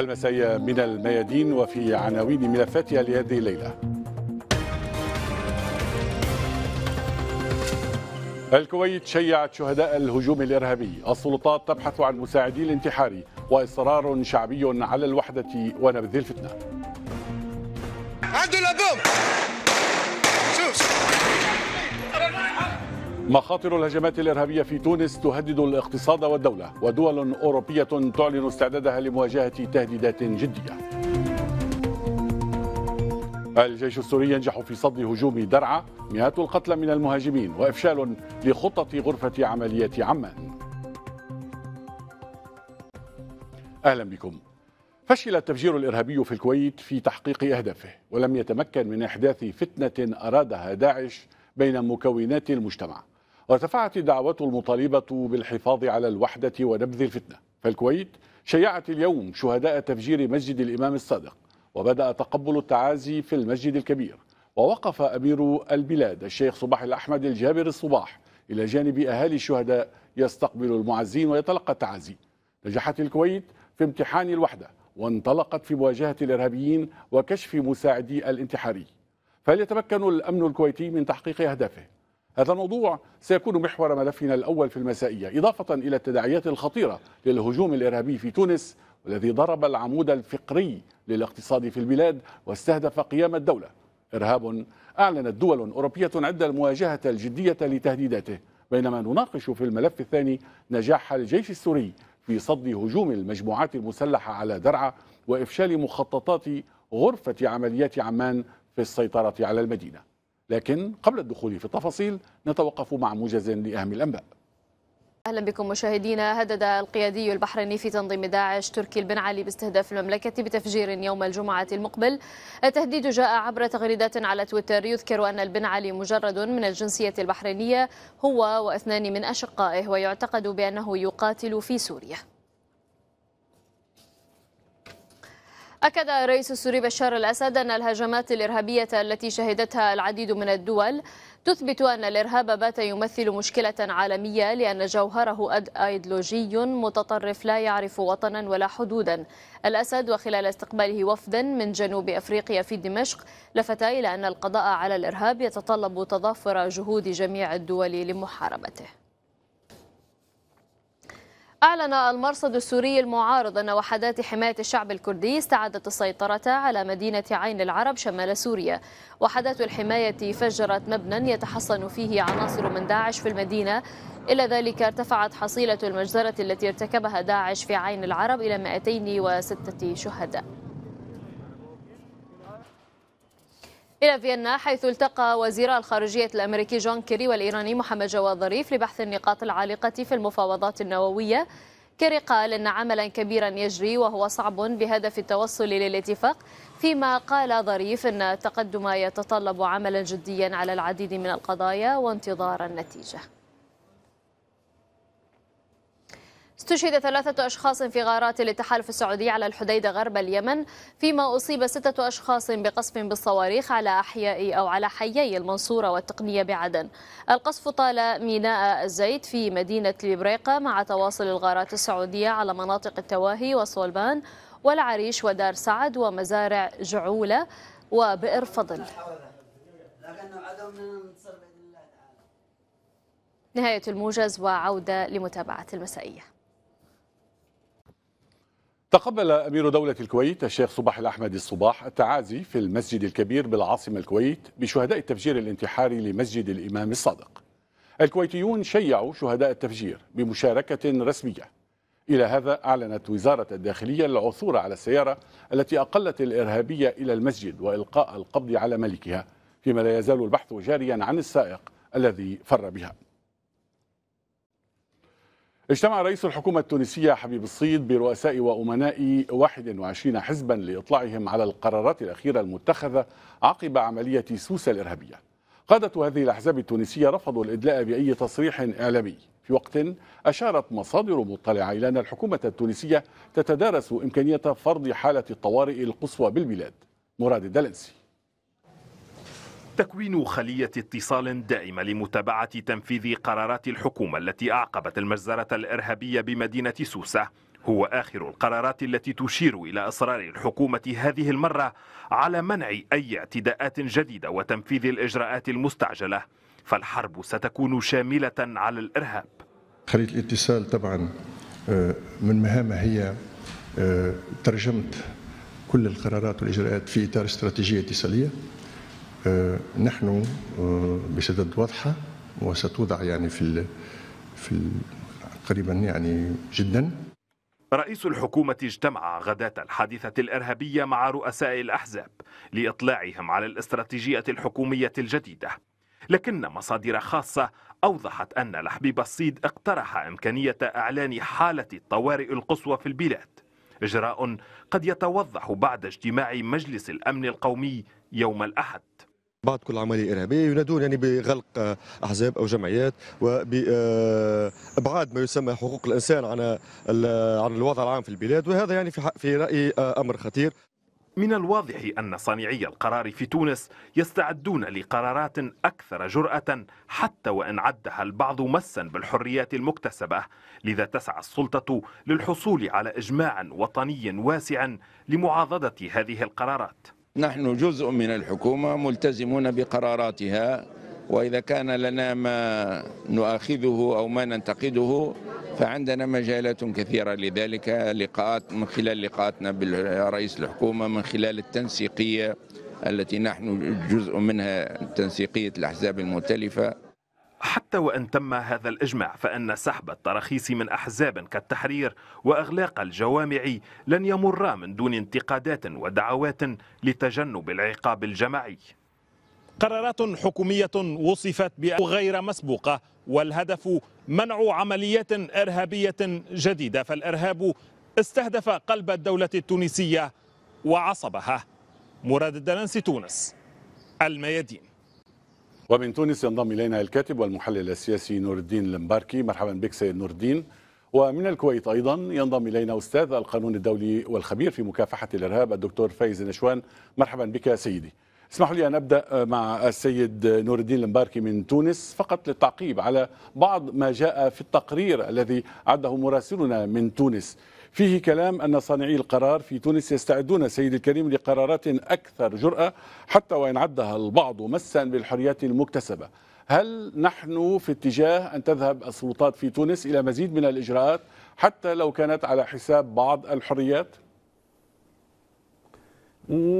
المسائية من الميادين وفي عناوين ملفاتها لهذه الليلة الكويت شيعت شهداء الهجوم الإرهابي السلطات تبحث عن مساعدي الانتحار وإصرار شعبي على الوحدة ونبذ الفتنة عنده الأبوم شوف مخاطر الهجمات الإرهابية في تونس تهدد الاقتصاد والدولة ودول أوروبية تعلن استعدادها لمواجهة تهديدات جدية الجيش السوري ينجح في صد هجوم درعا مئات القتلى من المهاجمين وإفشال لخطة غرفة عمليات عمان أهلا بكم فشل التفجير الإرهابي في الكويت في تحقيق أهدافه ولم يتمكن من إحداث فتنة أرادها داعش بين مكونات المجتمع وارتفعت الدعوة المطالبة بالحفاظ على الوحدة ونبذ الفتنة فالكويت شيعت اليوم شهداء تفجير مسجد الإمام الصادق وبدأ تقبل التعازي في المسجد الكبير ووقف أمير البلاد الشيخ صباح الأحمد الجابر الصباح إلى جانب أهالي الشهداء يستقبل المعزين ويتلقى التعازي نجحت الكويت في امتحان الوحدة وانطلقت في مواجهة الإرهابيين وكشف مساعدي الانتحاري فهل يتمكن الأمن الكويتي من تحقيق أهدافه؟ هذا الموضوع سيكون محور ملفنا الأول في المسائية إضافة إلى التداعيات الخطيرة للهجوم الإرهابي في تونس والذي ضرب العمود الفقري للاقتصاد في البلاد واستهدف قيام الدولة إرهاب أعلنت دول أوروبية عدة المواجهة الجدية لتهديداته بينما نناقش في الملف الثاني نجاح الجيش السوري في صد هجوم المجموعات المسلحة على درعا وإفشال مخططات غرفة عمليات عمان في السيطرة على المدينة لكن قبل الدخول في التفاصيل نتوقف مع موجز لأهم الأنباء اهلا بكم مشاهدينا هدد القيادي البحريني في تنظيم داعش تركي البن علي باستهداف المملكه بتفجير يوم الجمعه المقبل التهديد جاء عبر تغريدات على تويتر يذكر ان البن علي مجرد من الجنسيه البحرينيه هو واثنان من اشقائه ويعتقد بانه يقاتل في سوريا أكد الرئيس السوري بشار الأسد أن الهجمات الإرهابية التي شهدتها العديد من الدول تثبت أن الإرهاب بات يمثل مشكلة عالمية لأن جوهره أيديولوجي متطرف لا يعرف وطنا ولا حدودا الأسد وخلال استقباله وفدا من جنوب أفريقيا في دمشق لفت إلى أن القضاء على الإرهاب يتطلب تضافر جهود جميع الدول لمحاربته أعلن المرصد السوري المعارض أن وحدات حماية الشعب الكردي استعادت السيطرة على مدينة عين العرب شمال سوريا وحدات الحماية فجرت مبنى يتحصن فيه عناصر من داعش في المدينة إلى ذلك ارتفعت حصيلة المجزرة التي ارتكبها داعش في عين العرب إلى 206 شهداء إلى فيينا حيث التقى وزير الخارجية الأمريكي جون كيري والإيراني محمد جواد ظريف لبحث النقاط العالقة في المفاوضات النووية كيري قال أن عملا كبيرا يجري وهو صعب بهدف التوصل للاتفاق فيما قال ظريف أن التقدم يتطلب عملا جديا على العديد من القضايا وانتظار النتيجة استشهد ثلاثة أشخاص في غارات للتحالف السعودي على الحديدة غرب اليمن فيما أصيب ستة أشخاص بقصف بالصواريخ على أحياء أو على حيي المنصورة والتقنية بعدن القصف طال ميناء الزيت في مدينة لبريقة مع تواصل الغارات السعودية على مناطق التواهي وصولبان والعريش ودار سعد ومزارع جعولة وبئر فضل نهاية الموجز وعودة لمتابعة المسائية تقبل أمير دولة الكويت الشيخ صباح الأحمد الصباح التعازي في المسجد الكبير بالعاصمة الكويت بشهداء التفجير الانتحاري لمسجد الإمام الصادق الكويتيون شيعوا شهداء التفجير بمشاركة رسمية إلى هذا أعلنت وزارة الداخلية العثور على السيارة التي أقلت الإرهابية إلى المسجد وإلقاء القبض على ملكها فيما لا يزال البحث جاريا عن السائق الذي فر بها اجتمع رئيس الحكومة التونسية حبيب الصيد برؤساء وأمناء 21 حزبا لإطلاعهم على القرارات الأخيرة المتخذة عقب عملية سوسة الإرهابية قادة هذه الأحزاب التونسية رفضوا الإدلاء بأي تصريح إعلامي في وقت أشارت مصادر مطلعة إلى أن الحكومة التونسية تتدارس إمكانية فرض حالة الطوارئ القصوى بالبلاد مراد الدلنسي تكوين خلية اتصال دائمة لمتابعة تنفيذ قرارات الحكومة التي أعقبت المجزرة الإرهابية بمدينة سوسة هو آخر القرارات التي تشير إلى إصرار الحكومة هذه المرة على منع أي اعتداءات جديدة وتنفيذ الإجراءات المستعجلة فالحرب ستكون شاملة على الإرهاب خلية الاتصال طبعا آه، من مهامها هي آه، ترجمة كل القرارات والإجراءات في إطار استراتيجية اتصالية آه، نحن آه، بشدد واضحة وستوضع يعني في في قريبا يعني جدا رئيس الحكومة اجتمع غداة الحادثة الإرهابية مع رؤساء الأحزاب لإطلاعهم على الاستراتيجية الحكومية الجديدة لكن مصادر خاصة أوضحت أن لحبيب الصيد اقترح إمكانية إعلان حالة الطوارئ القصوى في البلاد إجراء قد يتوضح بعد اجتماع مجلس الأمن القومي يوم الأحد بعد كل عمليه ارهابيه ينادون يعني بغلق احزاب او جمعيات وبابعاد ما يسمى حقوق الانسان عن عن الوضع العام في البلاد وهذا يعني في في رايي امر خطير من الواضح أن صانعي القرار في تونس يستعدون لقرارات أكثر جرأة حتى وإن عدها البعض مسا بالحريات المكتسبة لذا تسعى السلطة للحصول على إجماع وطني واسع لمعاضدة هذه القرارات نحن جزء من الحكومة ملتزمون بقراراتها وإذا كان لنا ما نؤاخذه أو ما ننتقده فعندنا مجالات كثيرة لذلك لقاءات من خلال لقاءاتنا برئيس الحكومة من خلال التنسيقية التي نحن جزء منها تنسيقية الأحزاب المختلفة حتى وان تم هذا الاجماع فان سحب التراخيص من احزاب كالتحرير واغلاق الجوامع لن يمر من دون انتقادات ودعوات لتجنب العقاب الجماعي قرارات حكومية وصفت بغير مسبوقة والهدف منع عمليات إرهابية جديدة فالإرهاب استهدف قلب الدولة التونسية وعصبها مراد الدلنسي تونس الميادين ومن تونس ينضم الينا الكاتب والمحلل السياسي نور الدين المباركي مرحبا بك سيد نور الدين ومن الكويت ايضا ينضم الينا استاذ القانون الدولي والخبير في مكافحه الارهاب الدكتور فايز نشوان مرحبا بك سيدي اسمحوا لي ان ابدا مع السيد نور الدين المباركي من تونس فقط للتعقيب على بعض ما جاء في التقرير الذي عده مراسلنا من تونس فيه كلام أن صانعي القرار في تونس يستعدون سيد الكريم لقرارات أكثر جرأة حتى وإن عدها البعض مسا بالحريات المكتسبة هل نحن في اتجاه أن تذهب السلطات في تونس إلى مزيد من الإجراءات حتى لو كانت على حساب بعض الحريات؟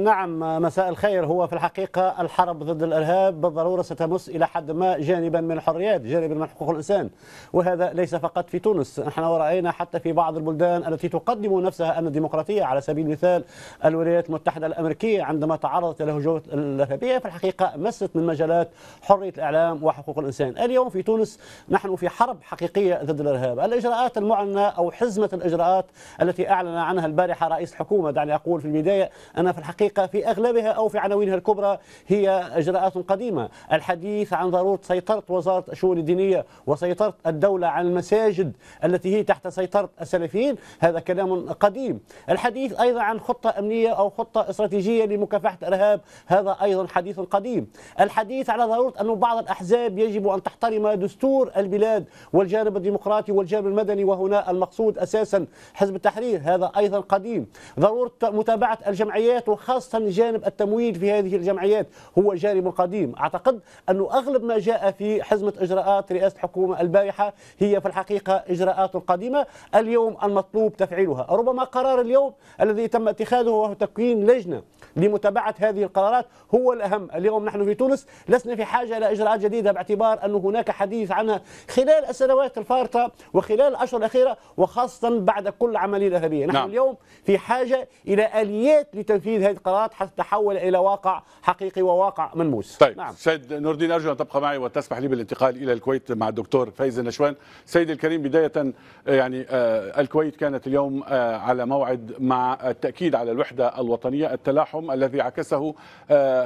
نعم مساء الخير هو في الحقيقة الحرب ضد الإرهاب بالضرورة ستمس إلى حد ما جانبا من الحريات جانبا من حقوق الإنسان وهذا ليس فقط في تونس نحن رأينا حتى في بعض البلدان التي تقدم نفسها أن الديمقراطية على سبيل المثال الولايات المتحدة الأمريكية عندما تعرضت لهجوم الإرهابية في الحقيقة مست من مجالات حرية الإعلام وحقوق الإنسان اليوم في تونس نحن في حرب حقيقية ضد الإرهاب الإجراءات المعلنة أو حزمة الإجراءات التي أعلن عنها البارحة رئيس الحكومة دعني أقول في البداية أنا في الحقيقة في أغلبها أو في عناوينها الكبرى هي إجراءات قديمة الحديث عن ضرورة سيطرة وزارة الشؤون الدينية وسيطرة الدولة على المساجد التي هي تحت سيطرة السلفيين هذا كلام قديم الحديث أيضا عن خطة أمنية أو خطة استراتيجية لمكافحة الإرهاب هذا أيضا حديث قديم الحديث على ضرورة أن بعض الأحزاب يجب أن تحترم دستور البلاد والجانب الديمقراطي والجانب المدني وهنا المقصود أساسا حزب التحرير هذا أيضا قديم ضرورة متابعة الجمعيات الجمعيات وخاصة جانب التمويل في هذه الجمعيات هو جانب قديم أعتقد أن أغلب ما جاء في حزمة إجراءات رئاسة الحكومة البارحة هي في الحقيقة إجراءات قديمة اليوم المطلوب تفعيلها ربما قرار اليوم الذي تم اتخاذه وهو تكوين لجنة لمتابعة هذه القرارات هو الأهم اليوم نحن في تونس لسنا في حاجة إلى إجراءات جديدة باعتبار أن هناك حديث عنها خلال السنوات الفارطة وخلال الأشهر الأخيرة وخاصة بعد كل عملية ذهبية نحن نعم. اليوم في حاجة إلى آليات لتنفيذ تنفيذ هذه القرارات حتى تحول الى واقع حقيقي وواقع ملموس طيب نعم. سيد نور الدين ارجو ان تبقى معي وتسمح لي بالانتقال الى الكويت مع الدكتور فايز النشوان سيد الكريم بدايه آه، يعني آه، الكويت كانت اليوم آه، على موعد مع التاكيد على الوحده الوطنيه التلاحم الذي عكسه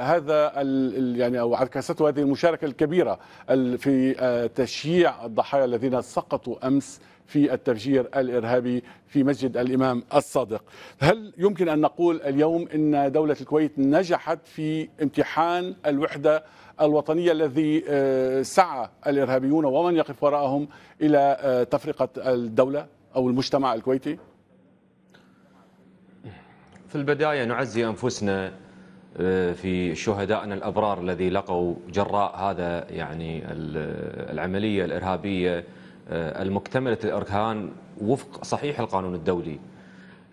هذا يعني او عكسته هذه المشاركه الكبيره في تشييع الضحايا الذين سقطوا امس في التفجير الإرهابي في مسجد الإمام الصادق هل يمكن أن نقول اليوم أن دولة الكويت نجحت في امتحان الوحدة الوطنية الذي آه، سعى الإرهابيون ومن يقف وراءهم إلى آه، تفرقة الدولة أو المجتمع الكويتي؟ في البداية نعزي أنفسنا آه، في شهدائنا الأبرار الذي لقوا جراء هذا يعني العملية الإرهابية آه، المكتملة الأركان وفق صحيح القانون الدولي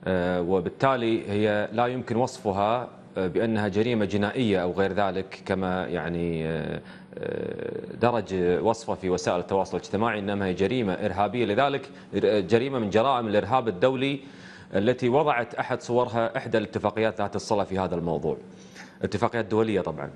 آه، وبالتالي هي لا يمكن وصفها آه، بأنها جريمة جنائية أو غير ذلك كما يعني درج وصفها في وسائل التواصل الاجتماعي إنما هي جريمة إرهابية لذلك جريمة من جرائم الإرهاب الدولي التي وضعت أحد صورها إحدى الاتفاقيات ذات الصلة في هذا الموضوع اتفاقيات دولية طبعاً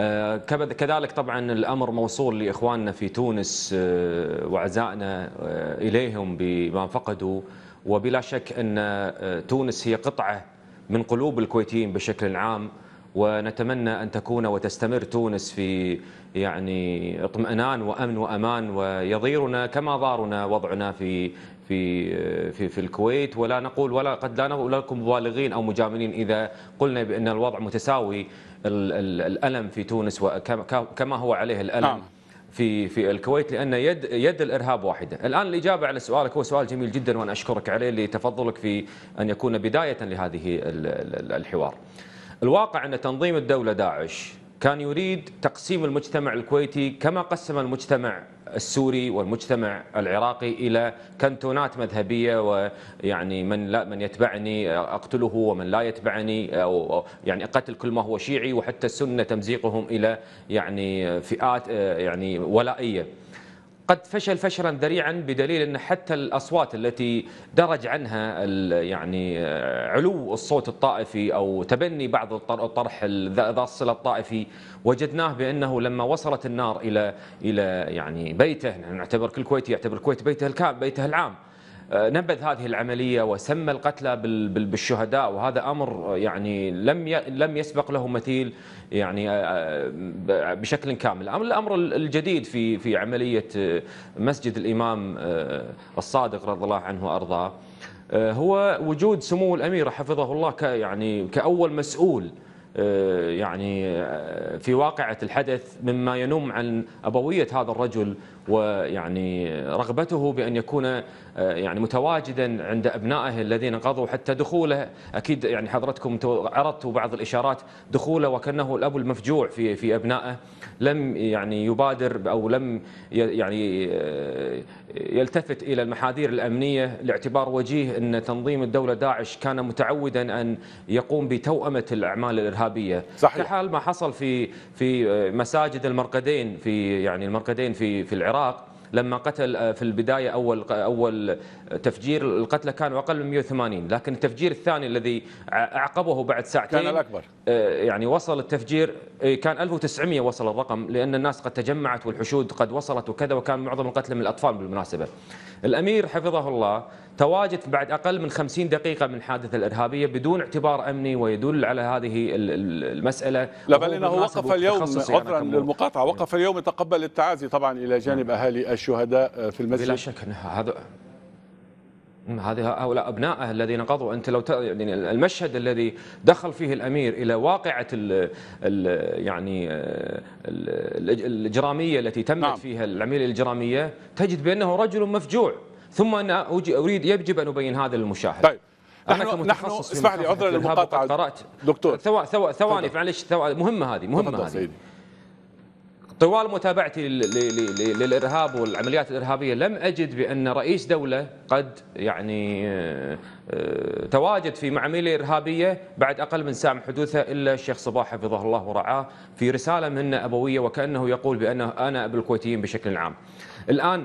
آه، كذلك طبعا الامر موصول لاخواننا في تونس آه، وعزائنا آه، اليهم بما فقدوا وبلا شك ان تونس هي قطعه من قلوب الكويتيين بشكل عام ونتمنى ان تكون وتستمر تونس في يعني اطمئنان وامن وامان ويضيرنا كما ضارنا وضعنا في في في في الكويت ولا نقول ولا قد لا نقول لكم مبالغين او مجاملين اذا قلنا بان الوضع متساوي الألم في تونس وكما هو عليه الألم نعم. في في الكويت لان يد يد الارهاب واحده، الان الاجابه على سؤالك هو سؤال جميل جدا وانا اشكرك عليه لتفضلك في ان يكون بدايه لهذه الحوار. الواقع ان تنظيم الدوله داعش كان يريد تقسيم المجتمع الكويتي كما قسم المجتمع السوري والمجتمع العراقي الى كنتونات مذهبيه ويعني من لا من يتبعني اقتله ومن لا يتبعني او يعني قتل كل ما هو شيعي وحتى السنه تمزيقهم الى يعني فئات آه، يعني ولائيه. قد فشل فشلا ذريعا بدليل ان حتى الاصوات التي درج عنها يعني آه، علو الصوت الطائفي او تبني بعض الطرح ذا الصله الطائفي وجدناه بانه لما وصلت النار الى الى يعني بيته نعتبر كل كويتي يعتبر الكويت بيته الكام بيته العام آه، نبذ هذه العمليه وسمى القتلى بالشهداء وهذا امر آه، يعني لم لم يسبق له مثيل يعني آه، بشكل كامل، الامر الامر الجديد في في عمليه مسجد الامام الصادق رضي الله عنه وارضاه هو وجود سمو الامير حفظه الله يعني كاول مسؤول يعني في واقعة الحدث مما ينم عن أبوية هذا الرجل ويعني رغبته بأن يكون آه، يعني متواجدا عند أبنائه الذين قضوا حتى دخوله أكيد يعني حضرتكم عرضتوا بعض الإشارات دخوله وكأنه الأب المفجوع في في أبنائه لم يعني يبادر أو لم يعني آه، يلتفت إلى المحاذير الأمنية لاعتبار وجيه أن تنظيم الدولة داعش كان متعودا أن يقوم بتوأمة الأعمال الإرهابية صحيح. كحال ما حصل في في آه، مساجد المرقدين في يعني المرقدين في في العراق العراق لما قتل آه، في البدايه اول اول تفجير القتلى كانوا اقل من 180 لكن التفجير الثاني الذي اعقبه بعد ساعتين كان الاكبر آه، يعني وصل التفجير آه، كان 1900 وصل الرقم لان الناس قد تجمعت والحشود قد وصلت وكذا وكان معظم القتلى من الاطفال بالمناسبه الامير حفظه الله تواجد بعد أقل من 50 دقيقة من الحادثة الإرهابية بدون اعتبار أمني ويدل على هذه المسألة لا بل إنه وقف اليوم عذرا للمقاطعة وقف اليوم يتقبل التعازي طبعا إلى جانب نعم. أهالي الشهداء آه، في المسجد بلا شك هذا هذه هؤلاء ابنائه الذين قضوا انت لو يعني المشهد الذي دخل فيه الامير الى واقعه الـ الـ يعني آه، الـ الاجراميه التي تمت نعم. فيها العمليه الاجراميه تجد بانه رجل مفجوع ثم انا اريد يجب ان ابين هذا للمشاهد طيب نحن نحن اسمح لي عذرا للمقاطعه قرات دكتور ثواني ثو... ثواني معلش مهمه هذه مهمه هذه سيدي. طوال متابعتي للارهاب والعمليات الارهابيه لم اجد بان رئيس دوله قد يعني آه، آه، تواجد في معامله ارهابيه بعد اقل من ساعه من حدوثها الا الشيخ صباح حفظه الله ورعاه في رساله منه ابويه وكانه يقول بانه انا ابو الكويتيين بشكل عام. الان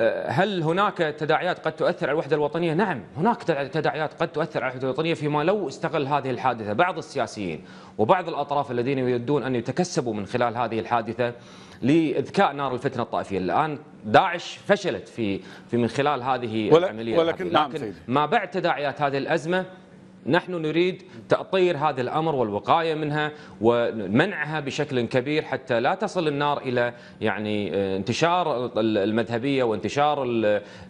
آه، هل هناك تداعيات قد تؤثر على الوحدة الوطنية؟ نعم هناك تداعيات قد تؤثر على الوحدة الوطنية فيما لو استغل هذه الحادثة بعض السياسيين وبعض الأطراف الذين يودون أن يتكسبوا من خلال هذه الحادثة لإذكاء نار الفتنة الطائفية الآن داعش فشلت في في من خلال هذه العملية ولكن, نعم لكن ما بعد تداعيات هذه الأزمة نحن نريد تأطير هذا الأمر والوقاية منها ومنعها بشكل كبير حتى لا تصل النار إلى يعني آه، انتشار المذهبية وانتشار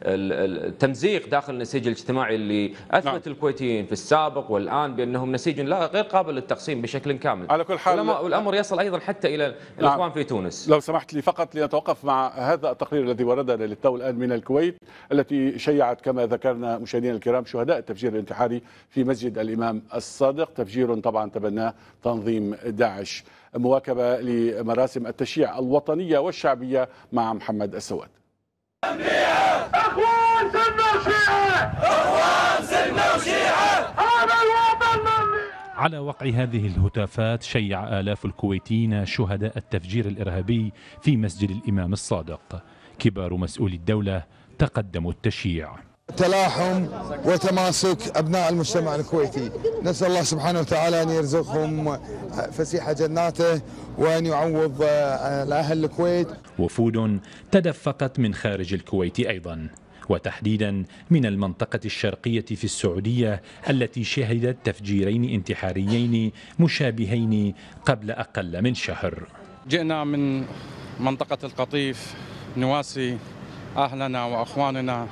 التمزيق داخل النسيج الاجتماعي اللي أثبت نعم. الكويتيين في السابق والآن بأنهم نسيج لا غير قابل للتقسيم بشكل كامل على كل حال والأمر يصل أيضا حتى إلى نعم. الإخوان في تونس لو سمحت لي فقط لنتوقف مع هذا التقرير الذي وردنا للتو الآن من الكويت التي شيعت كما ذكرنا مشاهدينا الكرام شهداء التفجير الانتحاري في مسجد مسجد الإمام الصادق تفجير طبعا تبناه تنظيم داعش مواكبة لمراسم التشييع الوطنية والشعبية مع محمد السواد على وقع هذه الهتافات شيع آلاف الكويتيين شهداء التفجير الإرهابي في مسجد الإمام الصادق كبار مسؤولي الدولة تقدموا التشييع تلاحم وتماسك أبناء المجتمع الكويتي نسأل الله سبحانه وتعالى أن يرزقهم فسيح جناته وأن يعوض آه، اهل الكويت وفود تدفقت من خارج الكويت أيضا وتحديدا من المنطقة الشرقية في السعودية التي شهدت تفجيرين انتحاريين مشابهين قبل أقل من شهر جئنا من منطقة القطيف نواسي أهلنا وأخواننا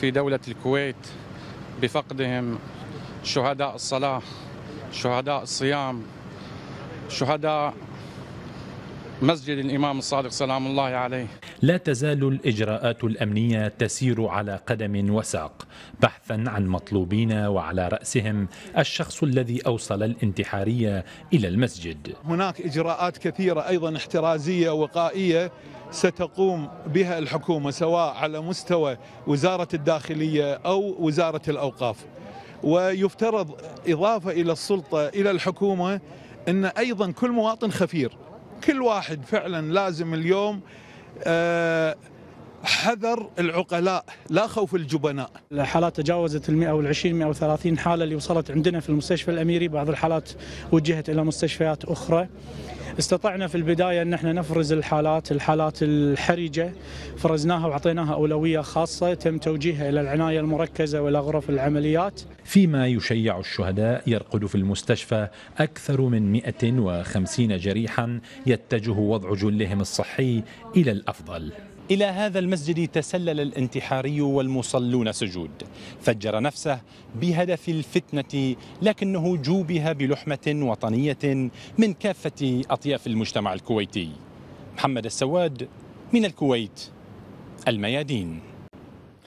في دولة الكويت بفقدهم شهداء الصلاة شهداء الصيام شهداء مسجد الإمام الصادق سلام الله عليه لا تزال الإجراءات الأمنية تسير على قدم وساق بحثا عن مطلوبين وعلى رأسهم الشخص الذي أوصل الانتحارية إلى المسجد هناك إجراءات كثيرة أيضا احترازية وقائية ستقوم بها الحكومة سواء على مستوى وزارة الداخلية أو وزارة الأوقاف ويفترض إضافة إلى السلطة إلى الحكومة أن أيضا كل مواطن خفير كل واحد فعلا لازم اليوم آه، حذر العقلاء لا خوف الجبناء الحالات تجاوزت ال 120 130 حاله اللي وصلت عندنا في المستشفى الاميري بعض الحالات وجهت الى مستشفيات اخرى استطعنا في البدايه ان احنا نفرز الحالات الحالات الحرجه فرزناها واعطيناها اولويه خاصه تم توجيهها الى العنايه المركزه والى غرف العمليات فيما يشيع الشهداء يرقد في المستشفى اكثر من 150 جريحا يتجه وضع جلهم الصحي الى الافضل إلى هذا المسجد تسلل الانتحاري والمصلون سجود فجر نفسه بهدف الفتنة لكنه جوبها بلحمة وطنية من كافة أطياف المجتمع الكويتي محمد السواد من الكويت الميادين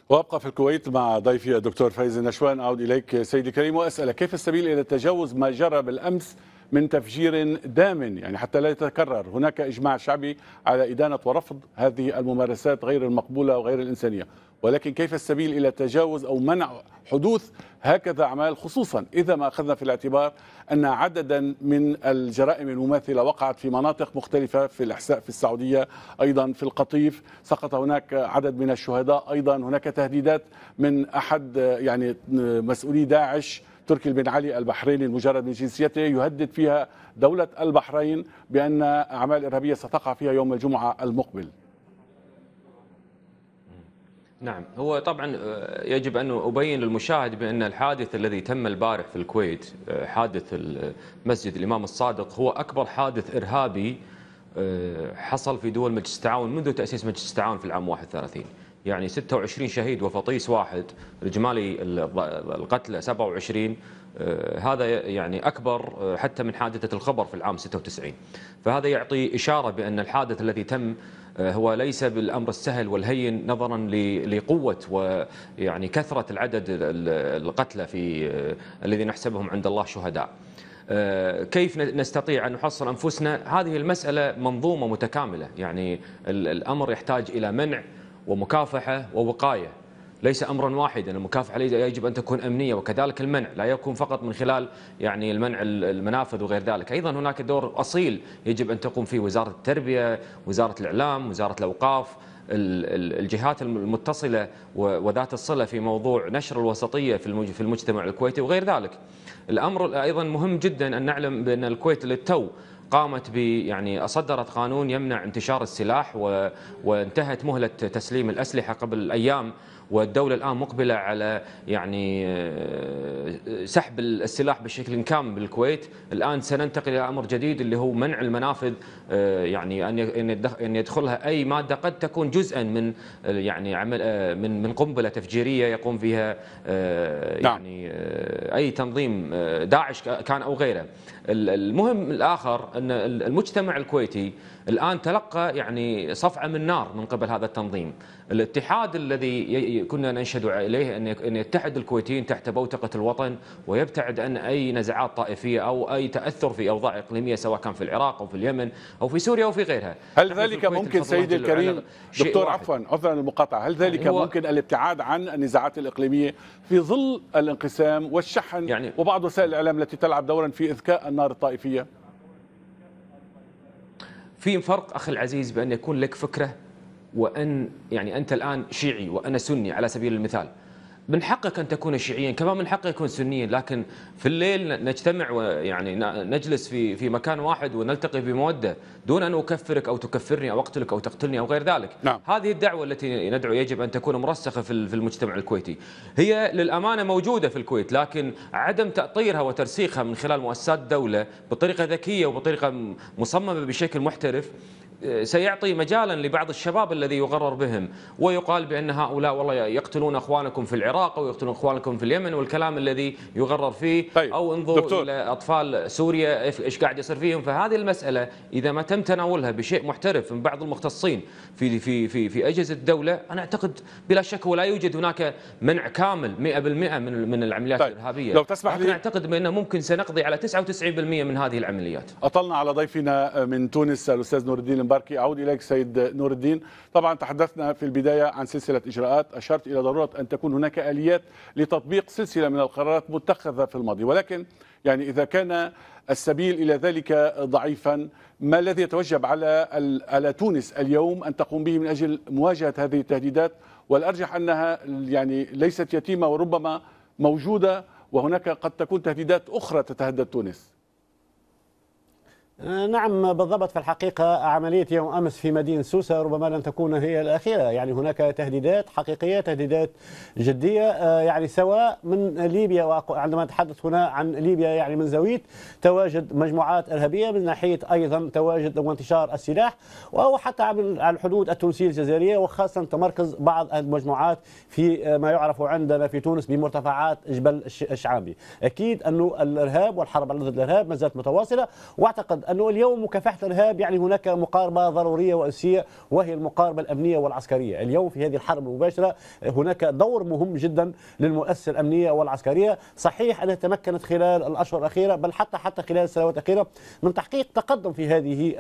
وابقى في الكويت مع ضيفي الدكتور فايز النشوان اعود اليك سيدي كريم واسالك كيف السبيل الى تجاوز ما جرى بالامس من تفجير دام يعني حتى لا يتكرر هناك إجماع شعبي على إدانة ورفض هذه الممارسات غير المقبولة وغير الإنسانية ولكن كيف السبيل إلى تجاوز أو منع حدوث هكذا أعمال خصوصا إذا ما أخذنا في الاعتبار أن عددا من الجرائم المماثلة وقعت في مناطق مختلفة في الإحساء في السعودية أيضا في القطيف سقط هناك عدد من الشهداء أيضا هناك تهديدات من أحد يعني مسؤولي داعش تركي بن علي البحريني المجرد من جنسيته يهدد فيها دولة البحرين بأن أعمال إرهابية ستقع فيها يوم الجمعة المقبل نعم هو طبعا آه، يجب أن أبين للمشاهد بأن الحادث الذي تم البارح في الكويت آه، حادث مسجد الإمام الصادق هو أكبر حادث إرهابي آه، حصل في دول مجلس التعاون منذ تأسيس مجلس التعاون في العام 31 يعني 26 شهيد وفطيس واحد الاجمالي القتلى 27 آه، هذا يعني اكبر آه، حتى من حادثه الخبر في العام 96 فهذا يعطي اشاره بان الحادث الذي تم آه، هو ليس بالامر السهل والهين نظرا لقوه ويعني كثره العدد القتلى في الذي نحسبهم عند الله شهداء كيف نستطيع أن نحصن أنفسنا هذه المسألة منظومة متكاملة يعني الأمر يحتاج إلى منع ومكافحة ووقاية ليس امرا واحدا المكافحه يجب ان تكون امنيه وكذلك المنع لا يكون فقط من خلال يعني المنع المنافذ وغير ذلك ايضا هناك دور اصيل يجب ان تقوم فيه وزاره التربيه وزاره الاعلام وزاره الاوقاف الجهات المتصله وذات الصله في موضوع نشر الوسطيه في المجتمع الكويتي وغير ذلك الامر ايضا مهم جدا ان نعلم بان الكويت للتو قامت ب يعني اصدرت قانون يمنع انتشار السلاح وانتهت مهله تسليم الاسلحه قبل ايام والدولة الآن مقبلة على يعني آه، سحب السلاح بشكل كامل بالكويت الآن سننتقل إلى أمر جديد اللي هو منع المنافذ آه، يعني أن يدخلها أي مادة قد تكون جزءا من آه، يعني عمل من من قنبلة تفجيرية يقوم فيها نعم. يعني أي تنظيم داعش كان أو غيره المهم الآخر أن المجتمع الكويتي الآن تلقى يعني صفعة من نار من قبل هذا التنظيم الاتحاد الذي كنا ننشد عليه أن يتحد الكويتيين تحت بوتقة الوطن ويبتعد عن أي نزعات طائفية أو أي تأثر في أوضاع إقليمية سواء كان في العراق أو في اليمن أو في سوريا أو في غيرها هل ذلك ممكن سيدي الكريم دكتور عفوا عذرا المقاطعة هل ذلك يعني ممكن الابتعاد عن النزاعات الإقليمية في ظل الانقسام والشحن يعني وبعض وسائل الإعلام التي تلعب دورا في إذكاء النار الطائفية في فرق أخي العزيز بأن يكون لك فكرة وأن يعني أنت الآن شيعي وأنا سني على سبيل المثال من حقك أن تكون شيعيا كما من حقك يكون سنيا لكن في الليل نجتمع ويعني نجلس في في مكان واحد ونلتقي بمودة دون أن أكفرك أو تكفرني أو أقتلك أو تقتلني أو غير ذلك نعم. هذه الدعوة التي ندعو يجب أن تكون مرسخة في المجتمع الكويتي هي للأمانة موجودة في الكويت لكن عدم تأطيرها وترسيخها من خلال مؤسسات الدوله بطريقة ذكية وبطريقة مصممة بشكل محترف سيعطي مجالا لبعض الشباب الذي يغرر بهم ويقال بان هؤلاء والله يقتلون اخوانكم في العراق او يقتلون اخوانكم في اليمن والكلام الذي يغرر فيه طيب. او انظروا الى اطفال سوريا ايش قاعد يصير فيهم فهذه المساله اذا ما تم تناولها بشيء محترف من بعض المختصين في في في في اجهزه الدوله انا اعتقد بلا شك ولا يوجد هناك منع كامل 100% من من العمليات طيب. الارهابيه لو تسمح لي اعتقد بان ممكن سنقضي على 99% من هذه العمليات اطلنا على ضيفنا من تونس الاستاذ نور الدين بركي أعود إليك سيد نور الدين طبعا تحدثنا في البداية عن سلسلة إجراءات أشرت إلى ضرورة أن تكون هناك آليات لتطبيق سلسلة من القرارات متخذة في الماضي ولكن يعني إذا كان السبيل إلى ذلك ضعيفا ما الذي يتوجب على على تونس اليوم أن تقوم به من أجل مواجهة هذه التهديدات والأرجح أنها يعني ليست يتيمة وربما موجودة وهناك قد تكون تهديدات أخرى تتهدد تونس آه، نعم بالضبط في الحقيقة عملية يوم أمس في مدينة سوسة ربما لن تكون هي الأخيرة يعني هناك تهديدات حقيقية تهديدات جدية آه، يعني سواء من ليبيا عندما نتحدث هنا عن ليبيا يعني من زاوية تواجد مجموعات إرهابية من ناحية أيضا تواجد وانتشار السلاح أو حتى على الحدود التونسية الجزائرية وخاصة تمركز بعض المجموعات في آه، ما يعرف عندنا في تونس بمرتفعات جبل الشعابي أكيد أنه الإرهاب والحرب ضد الإرهاب ما زالت متواصلة وأعتقد أنه اليوم مكافحة الإرهاب يعني هناك مقاربة ضرورية وأساسية وهي المقاربة الأمنية والعسكرية اليوم في هذه الحرب المباشرة هناك دور مهم جدا للمؤسسة الأمنية والعسكرية صحيح أنها تمكنت خلال الأشهر الأخيرة بل حتى حتى خلال السنوات الأخيرة من تحقيق تقدم في هذه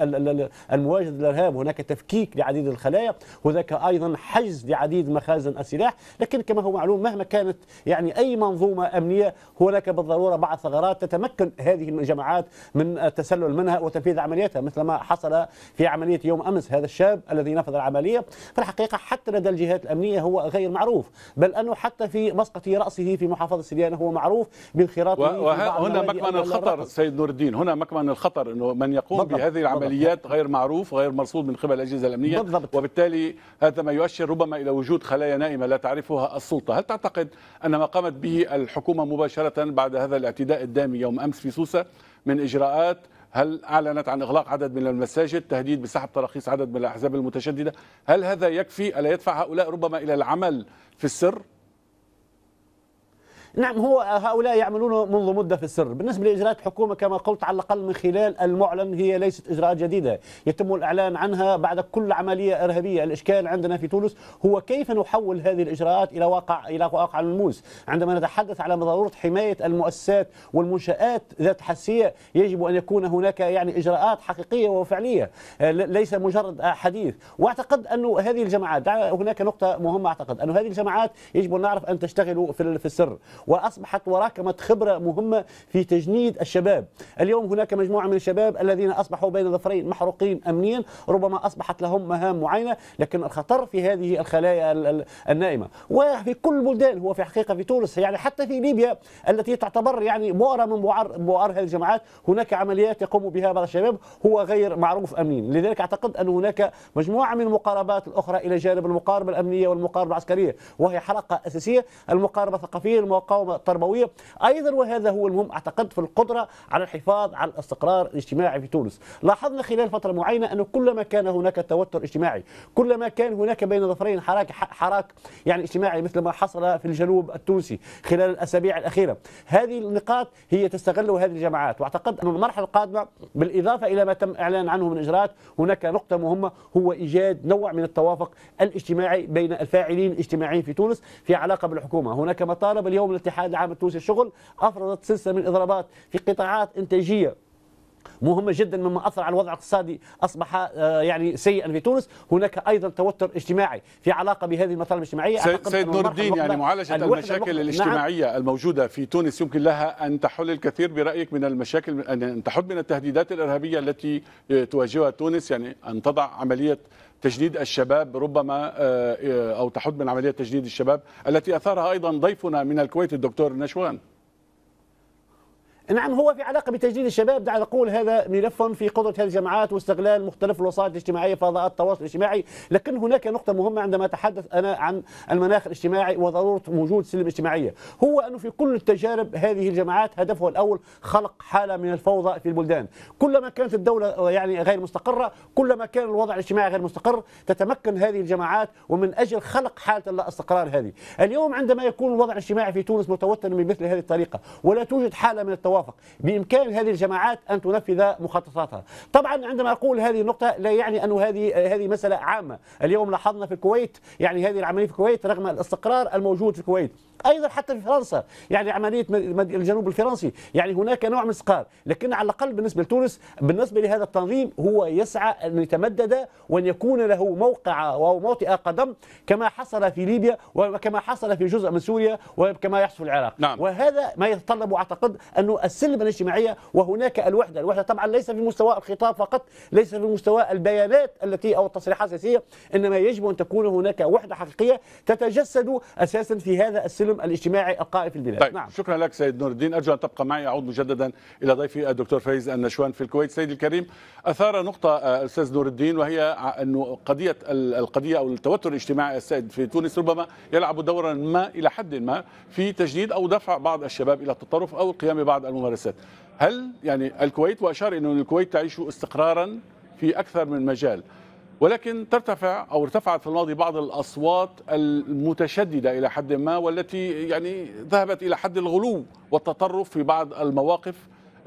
المواجهة للإرهاب هناك تفكيك لعديد الخلايا هناك أيضا حجز لعديد مخازن السلاح لكن كما هو معلوم مهما كانت يعني أي منظومة أمنية هناك بالضرورة بعض ثغرات تتمكن هذه الجماعات من التسلل منها وتنفيذ عمليتها مثل ما حصل في عملية يوم أمس هذا الشاب الذي نفذ العملية في الحقيقة حتى لدى الجهات الأمنية هو غير معروف بل أنه حتى في مسقط رأسه في محافظة سليان هو معروف بالخراط هنا مكمن الخطر سيد نور الدين هنا مكمن الخطر أنه من يقوم بالضبط بهذه العمليات بالضبط غير معروف غير مرصود من قبل الأجهزة الأمنية بالضبط وبالتالي هذا ما يؤشر ربما إلى وجود خلايا نائمة لا تعرفها السلطة هل تعتقد أن ما قامت به الحكومة مباشرة بعد هذا الاعتداء الدامي يوم أمس في سوسة من إجراءات هل أعلنت عن إغلاق عدد من المساجد تهديد بسحب تراخيص عدد من الأحزاب المتشددة هل هذا يكفي ألا يدفع هؤلاء ربما إلى العمل في السر نعم هو هؤلاء يعملون منذ مدة في السر بالنسبة لإجراءات الحكومة كما قلت على الأقل من خلال المعلن هي ليست إجراءات جديدة يتم الإعلان عنها بعد كل عملية إرهابية الإشكال عندنا في تونس هو كيف نحول هذه الإجراءات إلى واقع إلى واقع ملموس عندما نتحدث على ضرورة حماية المؤسسات والمنشآت ذات حساسية يجب أن يكون هناك يعني إجراءات حقيقية وفعلية آه، ليس مجرد حديث واعتقد انه هذه الجماعات هناك نقطة مهمة أعتقد انه هذه الجماعات يجب أن نعرف أن تشتغل في السر وأصبحت وراكمت خبرة مهمة في تجنيد الشباب اليوم هناك مجموعة من الشباب الذين أصبحوا بين ظفرين محروقين أمنيا ربما أصبحت لهم مهام معينة لكن الخطر في هذه الخلايا النائمة وفي كل البلدان هو في حقيقة في تونس يعني حتى في ليبيا التي تعتبر يعني بؤرة من بؤر بؤر هذه الجماعات هناك عمليات يقوم بها بعض الشباب هو غير معروف أمنيا لذلك أعتقد أن هناك مجموعة من المقاربات الأخرى إلى جانب المقاربة الأمنية والمقاربة العسكرية وهي حلقة أساسية المقاربة الثقافية المقاومة التربوية أيضا وهذا هو المهم أعتقد في القدرة على الحفاظ على الاستقرار الاجتماعي في تونس لاحظنا خلال فترة معينة أنه كلما كان هناك توتر اجتماعي كلما كان هناك بين ظفرين حراك حراك يعني اجتماعي مثل ما حصل في الجنوب التونسي خلال الأسابيع الأخيرة هذه النقاط هي تستغلها هذه الجماعات واعتقد أن المرحلة القادمة بالإضافة إلى ما تم إعلان عنه من إجراءات هناك نقطة مهمة هو إيجاد نوع من التوافق الاجتماعي بين الفاعلين الاجتماعيين في تونس في علاقة بالحكومة هناك مطالب اليوم الاتحاد العام التونسي للشغل أفرضت سلسلة من الإضرابات في قطاعات إنتاجية مهمة جدا مما أثر على الوضع الاقتصادي أصبح آه، يعني سيئا في تونس هناك أيضا توتر اجتماعي في علاقة بهذه المطالب الاجتماعية سيد نور الدين يعني معالجة المشاكل نعم. الاجتماعية نعم. الموجودة في تونس يمكن لها أن تحل الكثير برأيك من المشاكل أن تحد من التهديدات الإرهابية التي تواجهها تونس يعني أن تضع عملية تجديد الشباب ربما آه، آه، او تحد من عمليه تجديد الشباب التي اثارها ايضا ضيفنا من الكويت الدكتور نشوان نعم هو في علاقة بتجديد الشباب دعنا نقول هذا ملف في قدرة هذه الجماعات واستغلال مختلف الوسائط الاجتماعية فضاءات التواصل الاجتماعي لكن هناك نقطة مهمة عندما أتحدث أنا عن المناخ الاجتماعي وضرورة وجود سلم اجتماعية هو أنه في كل التجارب هذه الجماعات هدفها الأول خلق حالة من الفوضى في البلدان كلما كانت الدولة يعني غير مستقرة كلما كان الوضع الاجتماعي غير مستقر تتمكن هذه الجماعات ومن أجل خلق حالة الاستقرار استقرار هذه اليوم عندما يكون الوضع الاجتماعي في تونس متوتر بمثل هذه الطريقة ولا توجد حالة من التواصل توافق بإمكان هذه الجماعات أن تنفذ مخططاتها طبعا عندما أقول هذه النقطة لا يعني أن هذه هذه مسألة عامة اليوم لاحظنا في الكويت يعني هذه العملية في الكويت رغم الاستقرار الموجود في الكويت ايضا حتى في فرنسا يعني عمليه الجنوب الفرنسي يعني هناك نوع من الاستقرار لكن على الاقل بالنسبه لتونس بالنسبه لهذا التنظيم هو يسعى ان يتمدد وان يكون له موقع او موطئ قدم كما حصل في ليبيا وكما حصل في جزء من سوريا وكما يحصل في العراق نعم. وهذا ما يتطلب اعتقد انه السلم الاجتماعية وهناك الوحدة الوحدة طبعا ليس في مستوى الخطاب فقط ليس في مستوى البيانات التي أو التصريحات السياسية إنما يجب أن تكون هناك وحدة حقيقية تتجسد أساسا في هذا السلم الاجتماعي القائم في البلاد طيب. نعم. شكرا لك سيد نور الدين أرجو أن تبقى معي أعود مجددا إلى ضيفي الدكتور فايز النشوان في الكويت سيدي الكريم أثار نقطة آه، أستاذ نور الدين وهي أنه قضية القضية أو التوتر الاجتماعي السائد في تونس ربما يلعب دورا ما إلى حد ما في تجديد أو دفع بعض الشباب إلى التطرف أو القيام ببعض الممارسات هل يعني الكويت وأشار أنه الكويت تعيش استقرارا في أكثر من مجال ولكن ترتفع أو ارتفعت في الماضي بعض الأصوات المتشددة إلى حد ما والتي يعني ذهبت إلى حد الغلو والتطرف في بعض المواقف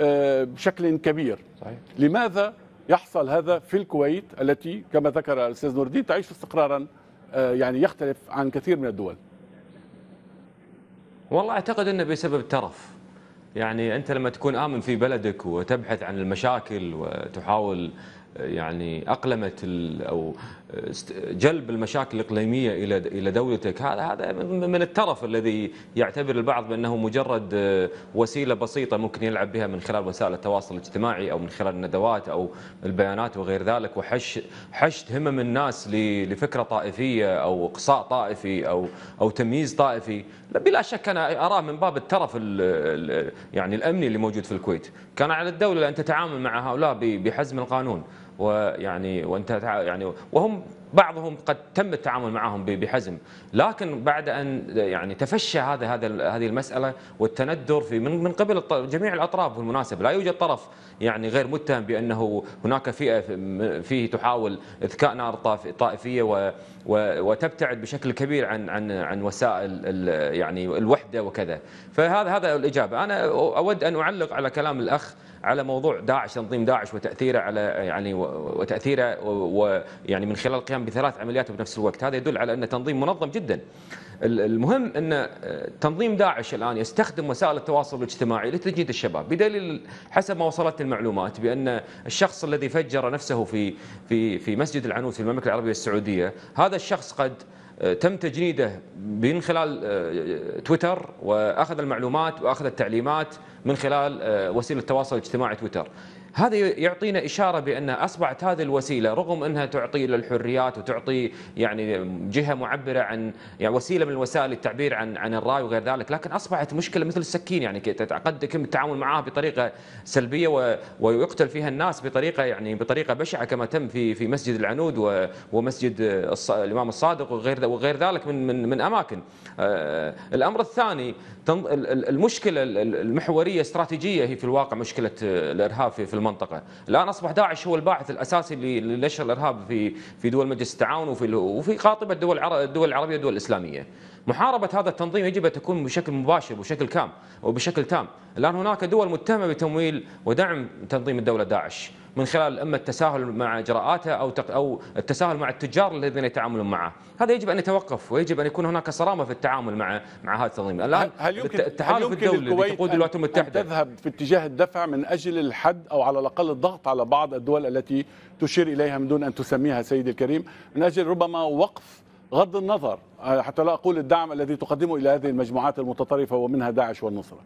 آه، بشكل كبير صحيح. لماذا يحصل هذا في الكويت التي كما ذكر الاستاذ نور الدين تعيش استقرارا آه، يعني يختلف عن كثير من الدول والله اعتقد انه بسبب ترف يعني انت لما تكون امن في بلدك وتبحث عن المشاكل وتحاول يعني اقلمه او جلب المشاكل الاقليميه الى الى دولتك هذا هذا من الترف الذي يعتبر البعض بانه مجرد آه، وسيله بسيطه ممكن يلعب بها من خلال وسائل التواصل الاجتماعي او من خلال الندوات او البيانات وغير ذلك وحش حشد همم الناس لفكره طائفيه او اقصاء طائفي او او تمييز طائفي بلا شك انا اراه من باب الترف يعني الامني اللي موجود في الكويت كان على الدوله ان تتعامل مع هؤلاء بحزم القانون ويعني وانت يعني وهم بعضهم قد تم التعامل معهم بحزم لكن بعد ان يعني تفشى هذا هذا هذه المساله والتندر في من من قبل جميع الاطراف بالمناسبه لا يوجد طرف يعني غير متهم بانه هناك فئه فيه تحاول اذكاء نار طائفيه وتبتعد بشكل كبير عن عن عن وسائل يعني الوحده وكذا فهذا هذا الاجابه انا اود ان اعلق على كلام الاخ على موضوع داعش تنظيم داعش وتاثيره على يعني وتاثيره ويعني من خلال القيام بثلاث عمليات بنفس الوقت هذا يدل على ان تنظيم منظم جدا المهم ان تنظيم داعش الان يستخدم وسائل التواصل الاجتماعي لتجنيد الشباب بدليل حسب ما وصلت المعلومات بان الشخص الذي فجر نفسه في في في مسجد العنود في المملكه العربيه السعوديه هذا الشخص قد آه، تم تجنيده من خلال آه، تويتر واخذ المعلومات واخذ التعليمات من خلال آه، وسيله التواصل الاجتماعي تويتر هذا يعطينا إشارة بأن أصبحت هذه الوسيلة رغم أنها تعطي للحريات وتعطي يعني جهة معبرة عن يعني وسيلة من الوسائل للتعبير عن عن الرأي وغير ذلك لكن أصبحت مشكلة مثل السكين يعني قد يتم التعامل معها بطريقة سلبية ويقتل فيها الناس بطريقة يعني بطريقة بشعة كما تم في في مسجد العنود ومسجد الإمام الصادق وغير وغير ذلك من من من أماكن آه، الأمر الثاني المشكلة المحورية استراتيجية هي في الواقع مشكلة آه، الإرهاب في المنطقه، الان اصبح داعش هو الباعث الاساسي لنشر الارهاب في في دول مجلس التعاون وفي وفي قاطبه الدول الدول العربيه والدول الاسلاميه. محاربه هذا التنظيم يجب ان تكون بشكل مباشر وبشكل كام وبشكل تام، الان هناك دول متهمه بتمويل ودعم تنظيم الدوله داعش، من خلال اما التساهل مع اجراءاته او او التساهل مع التجار الذين يتعاملون معه، هذا يجب ان يتوقف ويجب ان يكون هناك صرامه في التعامل مع مع هذا التنظيم، الان هل يمكن التحالف الدولي تقود الولايات المتحده تذهب في اتجاه الدفع من اجل الحد او على الاقل الضغط على بعض الدول التي تشير اليها من دون ان تسميها سيدي الكريم، من اجل ربما وقف غض النظر أه، حتى لا اقول الدعم الذي تقدمه الى هذه المجموعات المتطرفه ومنها داعش والنصره.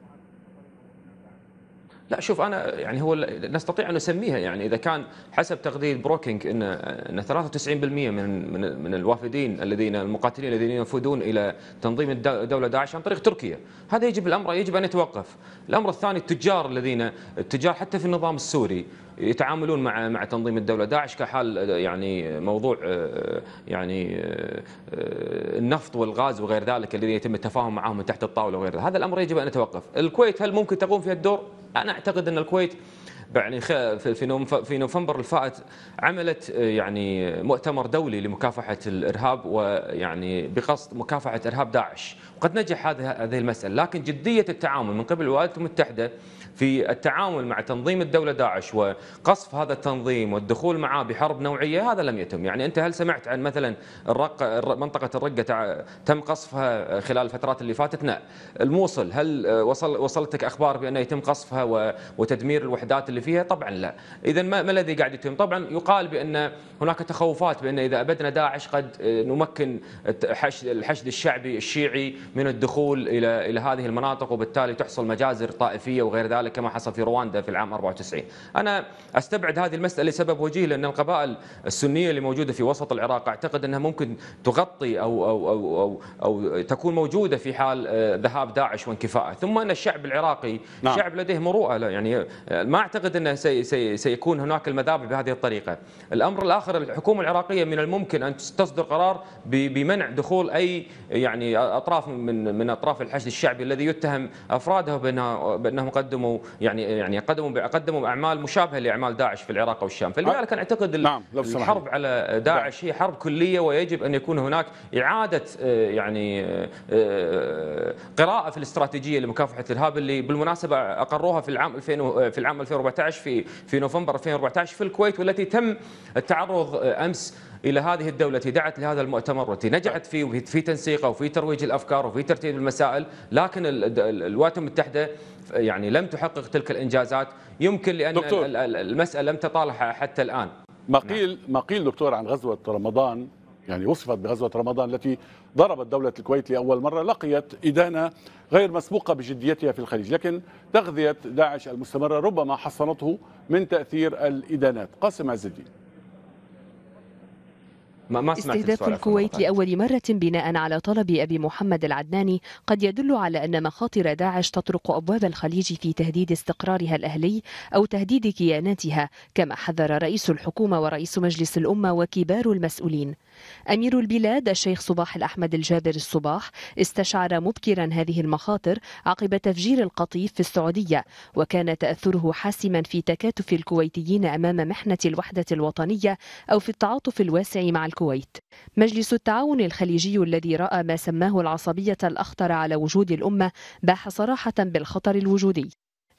لا شوف انا يعني هو نستطيع ان نسميها يعني اذا كان حسب تقدير بروكينج ان ان 93% من من من الوافدين الذين المقاتلين الذين يفودون الى تنظيم الدوله داعش عن طريق تركيا، هذا يجب الامر يجب ان يتوقف. الامر الثاني التجار الذين التجار حتى في النظام السوري يتعاملون مع مع تنظيم الدوله داعش كحال يعني موضوع آه، يعني آه، النفط والغاز وغير ذلك الذي يتم التفاهم معهم من تحت الطاوله وغير ذلك هذا الامر يجب ان نتوقف الكويت هل ممكن تقوم في الدور انا اعتقد ان الكويت يعني في في نوفمبر الفائت عملت آه، يعني مؤتمر دولي لمكافحه الارهاب ويعني بقصد مكافحه ارهاب داعش وقد نجح هذه المساله لكن جديه التعامل من قبل الولايات المتحده في التعامل مع تنظيم الدولة داعش وقصف هذا التنظيم والدخول معه بحرب نوعية هذا لم يتم يعني أنت هل سمعت عن مثلا الرق... منطقة الرقة تم قصفها خلال الفترات اللي فاتت لا الموصل هل وصل وصلتك أخبار بأنه يتم قصفها و... وتدمير الوحدات اللي فيها طبعا لا إذا ما... ما الذي قاعد يتم طبعا يقال بأن هناك تخوفات بأن إذا أبدنا داعش قد آه، نمكن الحشد الشعبي الشيعي من الدخول إلى إلى هذه المناطق وبالتالي تحصل مجازر طائفية وغير ذلك ذلك كما حصل في رواندا في العام 94 أنا أستبعد هذه المسألة لسبب وجيه لأن القبائل السنية اللي موجودة في وسط العراق أعتقد أنها ممكن تغطي أو, أو, أو, أو, أو تكون موجودة في حال آه، ذهاب داعش وانكفائه ثم أن الشعب العراقي نعم. شعب لديه مروءة يعني آه، ما أعتقد أنه سي سي سيكون هناك المذابح بهذه الطريقة الأمر الآخر الحكومة العراقية من الممكن أن تصدر قرار بمنع دخول أي يعني أطراف من من أطراف الحشد الشعبي الذي يتهم أفراده بأنهم قدموا يعني يعني قدموا قدموا اعمال مشابهه لاعمال داعش في العراق والشام فلذلك انا اعتقد نعم الحرب على داعش هي حرب كليه ويجب ان يكون هناك اعاده آه، يعني آه، آه، قراءه في الاستراتيجيه لمكافحه الارهاب اللي بالمناسبه اقروها في العام 2000 في العام 2014 في في نوفمبر 2014 في الكويت والتي تم التعرض امس الى هذه الدوله التي دعت لهذا المؤتمر والتي نجحت فيه في تنسيقه وفي ترويج الافكار وفي ترتيب المسائل لكن الولايات المتحده يعني لم تحقق تلك الانجازات يمكن لان دكتور المساله لم تطالع حتى الان ما قيل ما نعم. قيل دكتور عن غزوه رمضان يعني وصفت بغزوه رمضان التي ضربت دوله الكويت لاول مره لقيت ادانه غير مسبوقه بجديتها في الخليج، لكن تغذيه داعش المستمره ربما حصنته من تاثير الادانات، قاسم عز الدين. ما ما سمعت استهداف الكويت لأول مرة بناء على طلب أبي محمد العدناني قد يدل على أن مخاطر داعش تطرق أبواب الخليج في تهديد استقرارها الأهلي أو تهديد كياناتها كما حذر رئيس الحكومة ورئيس مجلس الأمة وكبار المسؤولين أمير البلاد الشيخ صباح الأحمد الجابر الصباح استشعر مبكرا هذه المخاطر عقب تفجير القطيف في السعودية وكان تأثره حاسما في تكاتف الكويتيين أمام محنة الوحدة الوطنية أو في التعاطف الواسع مع الكويت مجلس التعاون الخليجي الذي رأى ما سماه العصبية الأخطر على وجود الأمة باح صراحة بالخطر الوجودي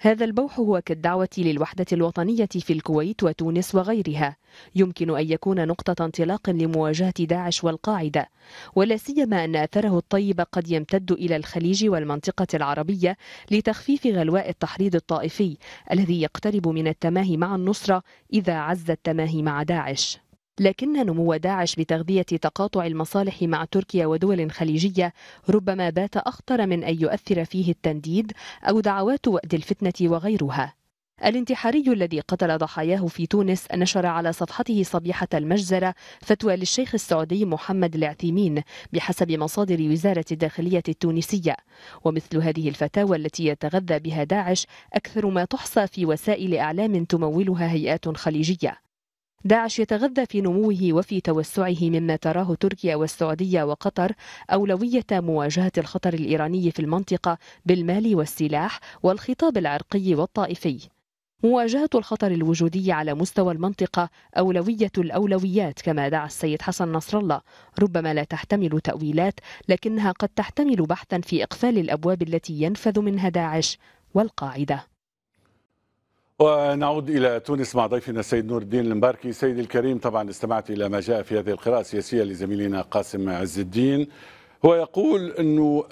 هذا البوح هو كالدعوة للوحدة الوطنية في الكويت وتونس وغيرها يمكن أن يكون نقطة انطلاق لمواجهة داعش والقاعدة ولا سيما أن أثره الطيب قد يمتد إلى الخليج والمنطقة العربية لتخفيف غلواء التحريض الطائفي الذي يقترب من التماهي مع النصرة إذا عز التماهي مع داعش لكن نمو داعش بتغذية تقاطع المصالح مع تركيا ودول خليجية ربما بات أخطر من أن يؤثر فيه التنديد أو دعوات وأد الفتنة وغيرها الانتحاري الذي قتل ضحاياه في تونس نشر على صفحته صبيحة المجزرة فتوى للشيخ السعودي محمد العثيمين بحسب مصادر وزارة الداخلية التونسية ومثل هذه الفتاوى التي يتغذى بها داعش أكثر ما تحصى في وسائل إعلام تمولها هيئات خليجية داعش يتغذى في نموه وفي توسعه مما تراه تركيا والسعودية وقطر أولوية مواجهة الخطر الإيراني في المنطقة بالمال والسلاح والخطاب العرقي والطائفي مواجهة الخطر الوجودي على مستوى المنطقة أولوية الأولويات كما دعا السيد حسن نصر الله ربما لا تحتمل تأويلات لكنها قد تحتمل بحثا في إقفال الأبواب التي ينفذ منها داعش والقاعده ونعود إلى تونس مع ضيفنا السيد نور الدين المباركي سيد الكريم طبعا استمعت إلى ما جاء في هذه القراءة السياسية لزميلنا قاسم عز الدين هو يقول أن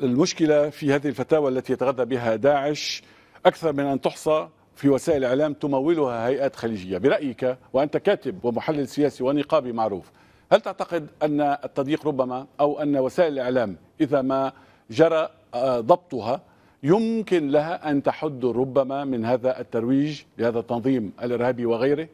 المشكلة في هذه الفتاوى التي يتغذى بها داعش أكثر من أن تحصى في وسائل الإعلام تمولها هيئات خليجية برأيك وأنت كاتب ومحلل سياسي ونقابي معروف هل تعتقد أن التضييق ربما أو أن وسائل الإعلام إذا ما جرى آه، ضبطها يمكن لها أن تحد ربما من هذا الترويج لهذا التنظيم الإرهابي وغيره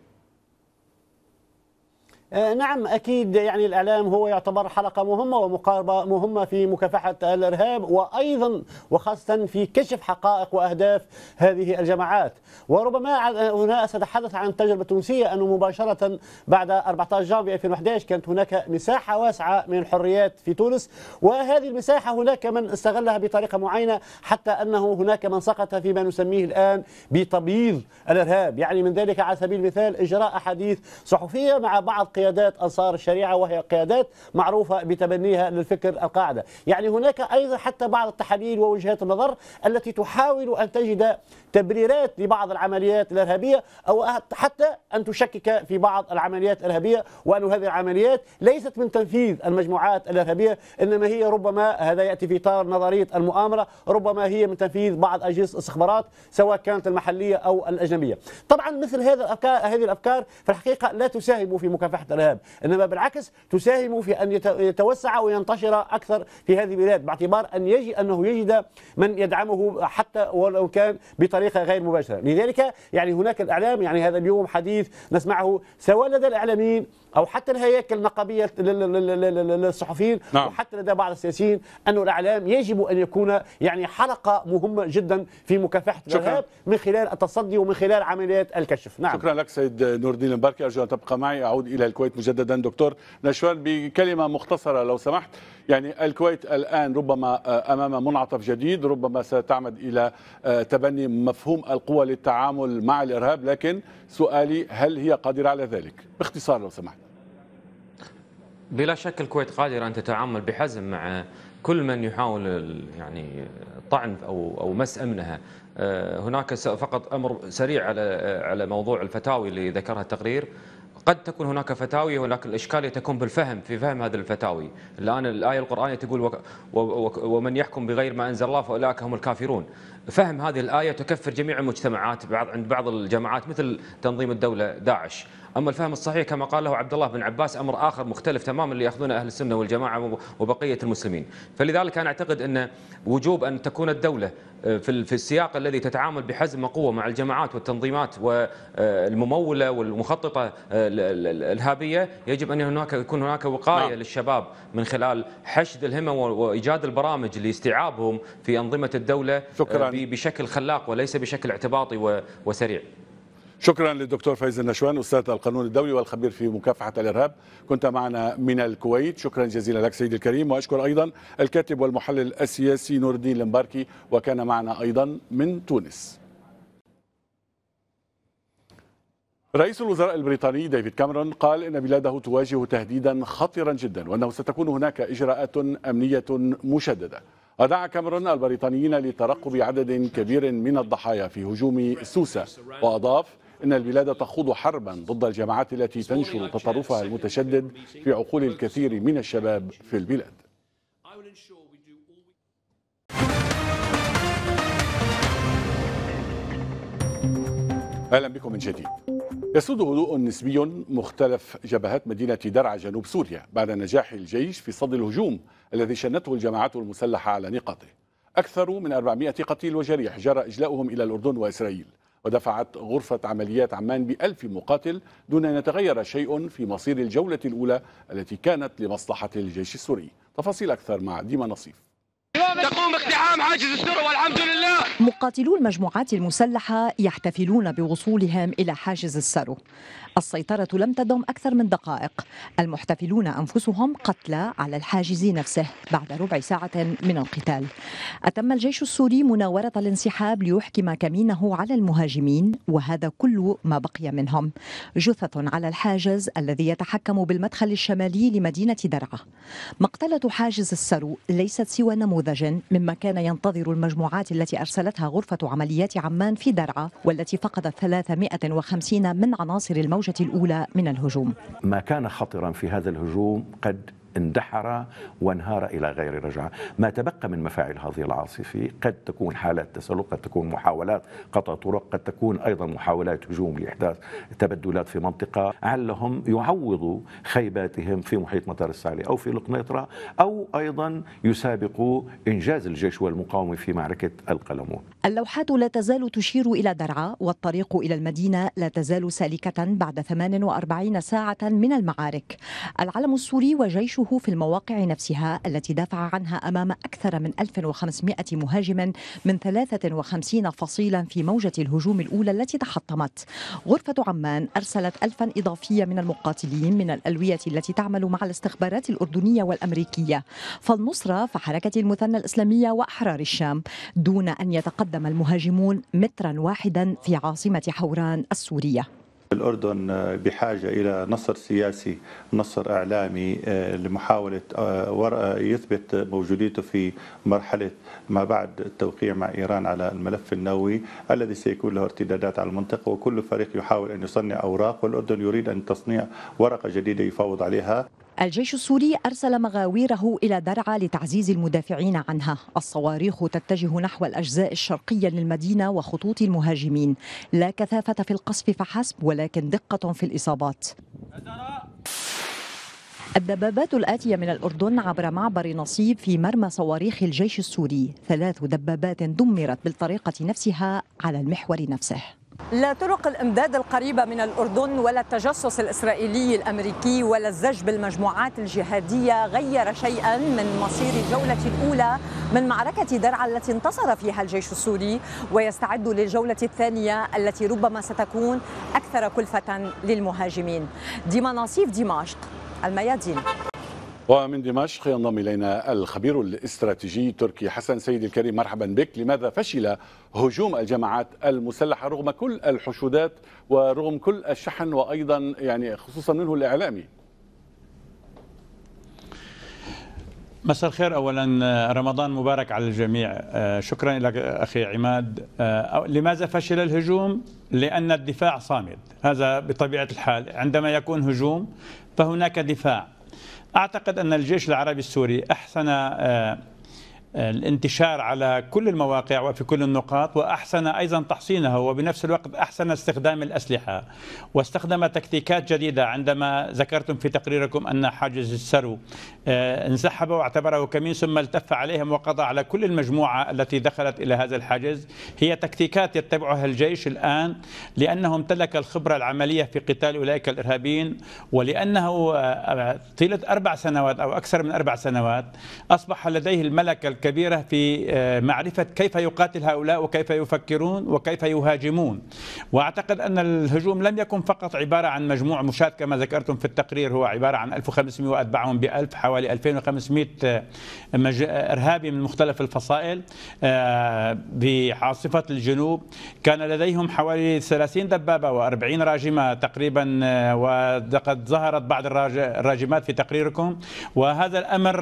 آه، نعم أكيد يعني الإعلام هو يعتبر حلقة مهمة ومقاربة مهمة في مكافحة الإرهاب وأيضا وخاصة في كشف حقائق وأهداف هذه الجماعات وربما هنا سأتحدث عن تجربة تونسية أنه مباشرة بعد 14 جانفي 2011 كانت هناك مساحة واسعة من الحريات في تونس وهذه المساحة هناك من استغلها بطريقة معينة حتى أنه هناك من سقط فيما نسميه الآن بتبييض الإرهاب يعني من ذلك على سبيل المثال إجراء أحاديث صحفية مع بعض قيادات أنصار الشريعة وهي قيادات معروفة بتبنيها للفكر القاعدة يعني هناك أيضا حتى بعض التحاليل ووجهات النظر التي تحاول أن تجد تبريرات لبعض العمليات الإرهابية أو حتى أن تشكك في بعض العمليات الإرهابية وأن هذه العمليات ليست من تنفيذ المجموعات الإرهابية إنما هي ربما هذا يأتي في إطار نظرية المؤامرة ربما هي من تنفيذ بعض أجهزة الاستخبارات سواء كانت المحلية أو الأجنبية طبعا مثل هذا الأفكار هذه الأفكار في الحقيقة لا تساهم في مكافحة الارهاب إنما بالعكس تساهم في أن يتوسع وينتشر أكثر في هذه البلاد باعتبار أن يجي أنه يجد من يدعمه حتى ولو كان بطريقة غير مباشرة لذلك يعني هناك الإعلام يعني هذا اليوم حديث نسمعه سواء لدى الإعلاميين او حتى الهياكل النقابيه للصحفيين نعم. وحتى لدى بعض السياسيين ان الاعلام يجب ان يكون يعني حلقه مهمه جدا في مكافحه الارهاب من خلال التصدي ومن خلال عمليات الكشف نعم شكرا لك سيد نور الدين البركي ارجو ان تبقى معي اعود الى الكويت مجددا دكتور نشوان بكلمه مختصره لو سمحت يعني الكويت الان ربما آه، امام منعطف جديد ربما ستعمد الى آه، تبني مفهوم القوى للتعامل مع الارهاب لكن سؤالي هل هي قادره على ذلك باختصار لو سمحت بلا شك الكويت قادرة أن تتعامل بحزم مع كل من يحاول يعني طعن أو أو مس أمنها آه، هناك فقط أمر سريع على على موضوع الفتاوي اللي ذكرها التقرير قد تكون هناك فتاوي ولكن الإشكالية تكون بالفهم في فهم هذه الفتاوي الآن الآية القرآنية تقول ومن يحكم بغير ما أنزل الله فأولئك هم الكافرون فهم هذه الآية تكفر جميع المجتمعات بعض عند بعض الجماعات مثل تنظيم الدولة داعش أما الفهم الصحيح كما قاله عبد الله بن عباس أمر آخر مختلف تماما اللي يأخذونه أهل السنة والجماعة وبقية المسلمين فلذلك أنا أعتقد أن وجوب أن تكون الدولة آه، في السياق الذي تتعامل بحزم وقوة مع الجماعات والتنظيمات والممولة آه، والمخططة آه، الإرهابية يجب أن هناك يكون هناك وقاية نعم. للشباب من خلال حشد الهمم وإيجاد البرامج لاستيعابهم في أنظمة الدولة شكرا. بشكل خلاق وليس بشكل اعتباطي وسريع شكرا للدكتور فايز النشوان استاذ القانون الدولي والخبير في مكافحه الارهاب كنت معنا من الكويت شكرا جزيلا لك سيدي الكريم واشكر ايضا الكاتب والمحلل السياسي نور الدين المباركي وكان معنا ايضا من تونس رئيس الوزراء البريطاني ديفيد كاميرون قال ان بلاده تواجه تهديدا خطيرا جدا وانه ستكون هناك اجراءات امنيه مشدده ودعا كاميرون البريطانيين لترقب عدد كبير من الضحايا في هجوم سوسة وأضاف إن البلاد تخوض حربا ضد الجماعات التي تنشر تطرفها المتشدد في عقول الكثير من الشباب في البلاد اهلا بكم من جديد. يسود هدوء نسبي مختلف جبهات مدينه درعا جنوب سوريا بعد نجاح الجيش في صد الهجوم الذي شنته الجماعات المسلحه على نقاطه. اكثر من 400 قتيل وجريح جرى اجلاؤهم الى الاردن واسرائيل ودفعت غرفة عمليات عمان بألف مقاتل دون أن يتغير شيء في مصير الجولة الأولى التي كانت لمصلحة الجيش السوري تفاصيل أكثر مع ديما نصيف تقوم اقتحام حاجز السر والحمد لله مقاتلو المجموعات المسلحة يحتفلون بوصولهم إلى حاجز السرو السيطرة لم تدم أكثر من دقائق المحتفلون أنفسهم قتلى على الحاجز نفسه بعد ربع ساعة من القتال أتم الجيش السوري مناورة الانسحاب ليحكم كمينه على المهاجمين وهذا كل ما بقي منهم جثث على الحاجز الذي يتحكم بالمدخل الشمالي لمدينة درعا مقتلة حاجز السرو ليست سوى نموذج مما كان ينتظر المجموعات التي أرسلتها غرفة عمليات عمان في درعا والتي فقدت 350 من عناصر الموت الموجة الأولى من الهجوم ما كان خطرا في هذا الهجوم قد اندحر وانهار إلى غير رجعة ما تبقى من مفاعل هذه العاصفة قد تكون حالات تسلق قد تكون محاولات قطع طرق قد تكون أيضا محاولات هجوم لإحداث تبدلات في منطقة علهم يعوضوا خيباتهم في محيط مطار السالي أو في القنيطرة أو أيضا يسابقوا إنجاز الجيش والمقاومة في معركة القلمون اللوحات لا تزال تشير إلى درعا والطريق إلى المدينة لا تزال سالكة بعد 48 ساعة من المعارك العلم السوري وجيشه في المواقع نفسها التي دافع عنها أمام أكثر من 1500 مهاجم من 53 فصيلا في موجة الهجوم الأولى التي تحطمت غرفة عمان أرسلت ألفا إضافية من المقاتلين من الألوية التي تعمل مع الاستخبارات الأردنية والأمريكية فالنصرة فحركة المثنى الإسلامية وأحرار الشام دون أن يتقدم قدم المهاجمون مترا واحدا في عاصمة حوران السورية الأردن بحاجة إلى نصر سياسي نصر إعلامي آه، لمحاولة آه، آه، يثبت موجوديته في مرحلة ما بعد التوقيع مع إيران على الملف النووي الذي سيكون له ارتدادات على المنطقة وكل فريق يحاول أن يصنع أوراق والأردن يريد أن تصنيع ورقة جديدة يفاوض عليها الجيش السوري أرسل مغاويره إلى درعا لتعزيز المدافعين عنها الصواريخ تتجه نحو الأجزاء الشرقية للمدينة وخطوط المهاجمين لا كثافة في القصف فحسب ولكن دقة في الإصابات الدبابات الآتية من الأردن عبر معبر نصيب في مرمى صواريخ الجيش السوري ثلاث دبابات دمرت بالطريقة نفسها على المحور نفسه لا طرق الامداد القريبة من الأردن ولا التجسس الإسرائيلي الأمريكي ولا الزج بالمجموعات الجهادية غير شيئا من مصير الجولة الأولى من معركة درعا التي انتصر فيها الجيش السوري ويستعد للجولة الثانية التي ربما ستكون أكثر كلفة للمهاجمين ديما نصيف دمشق الميادين ومن دمشق ينضم إلينا الخبير الاستراتيجي تركي حسن سيد الكريم مرحبا بك لماذا فشل هجوم الجماعات المسلحة رغم كل الحشودات ورغم كل الشحن وأيضا يعني خصوصا منه الإعلامي مساء الخير اولا آه، رمضان مبارك على الجميع آه، شكرا لك اخي عماد آه، لماذا فشل الهجوم لان الدفاع صامد هذا بطبيعه الحال عندما يكون هجوم فهناك دفاع أعتقد أن الجيش العربي السوري أحسن آه، الانتشار على كل المواقع وفي كل النقاط واحسن ايضا تحصينه وبنفس الوقت احسن استخدام الاسلحه واستخدم تكتيكات جديده عندما ذكرتم في تقريركم ان حاجز السرو آه، انسحب واعتبره كمين ثم التف عليهم وقضى على كل المجموعه التي دخلت الى هذا الحاجز هي تكتيكات يتبعها الجيش الان لانه امتلك الخبره العمليه في قتال اولئك الارهابيين ولانه آه، آه، طيله اربع سنوات او اكثر من اربع سنوات اصبح لديه الملكه كبيرة في آه، معرفة كيف يقاتل هؤلاء وكيف يفكرون وكيف يهاجمون وأعتقد أن الهجوم لم يكن فقط عبارة عن مجموع مشاة كما ذكرتم في التقرير هو عبارة عن 1500 وأتبعهم ب 1000 حوالي 2500 آه، إرهابي من مختلف الفصائل آه، بعاصفة الجنوب كان لديهم حوالي 30 دبابة و40 راجمة تقريبا وقد ظهرت بعض الراجمات في تقريركم وهذا الأمر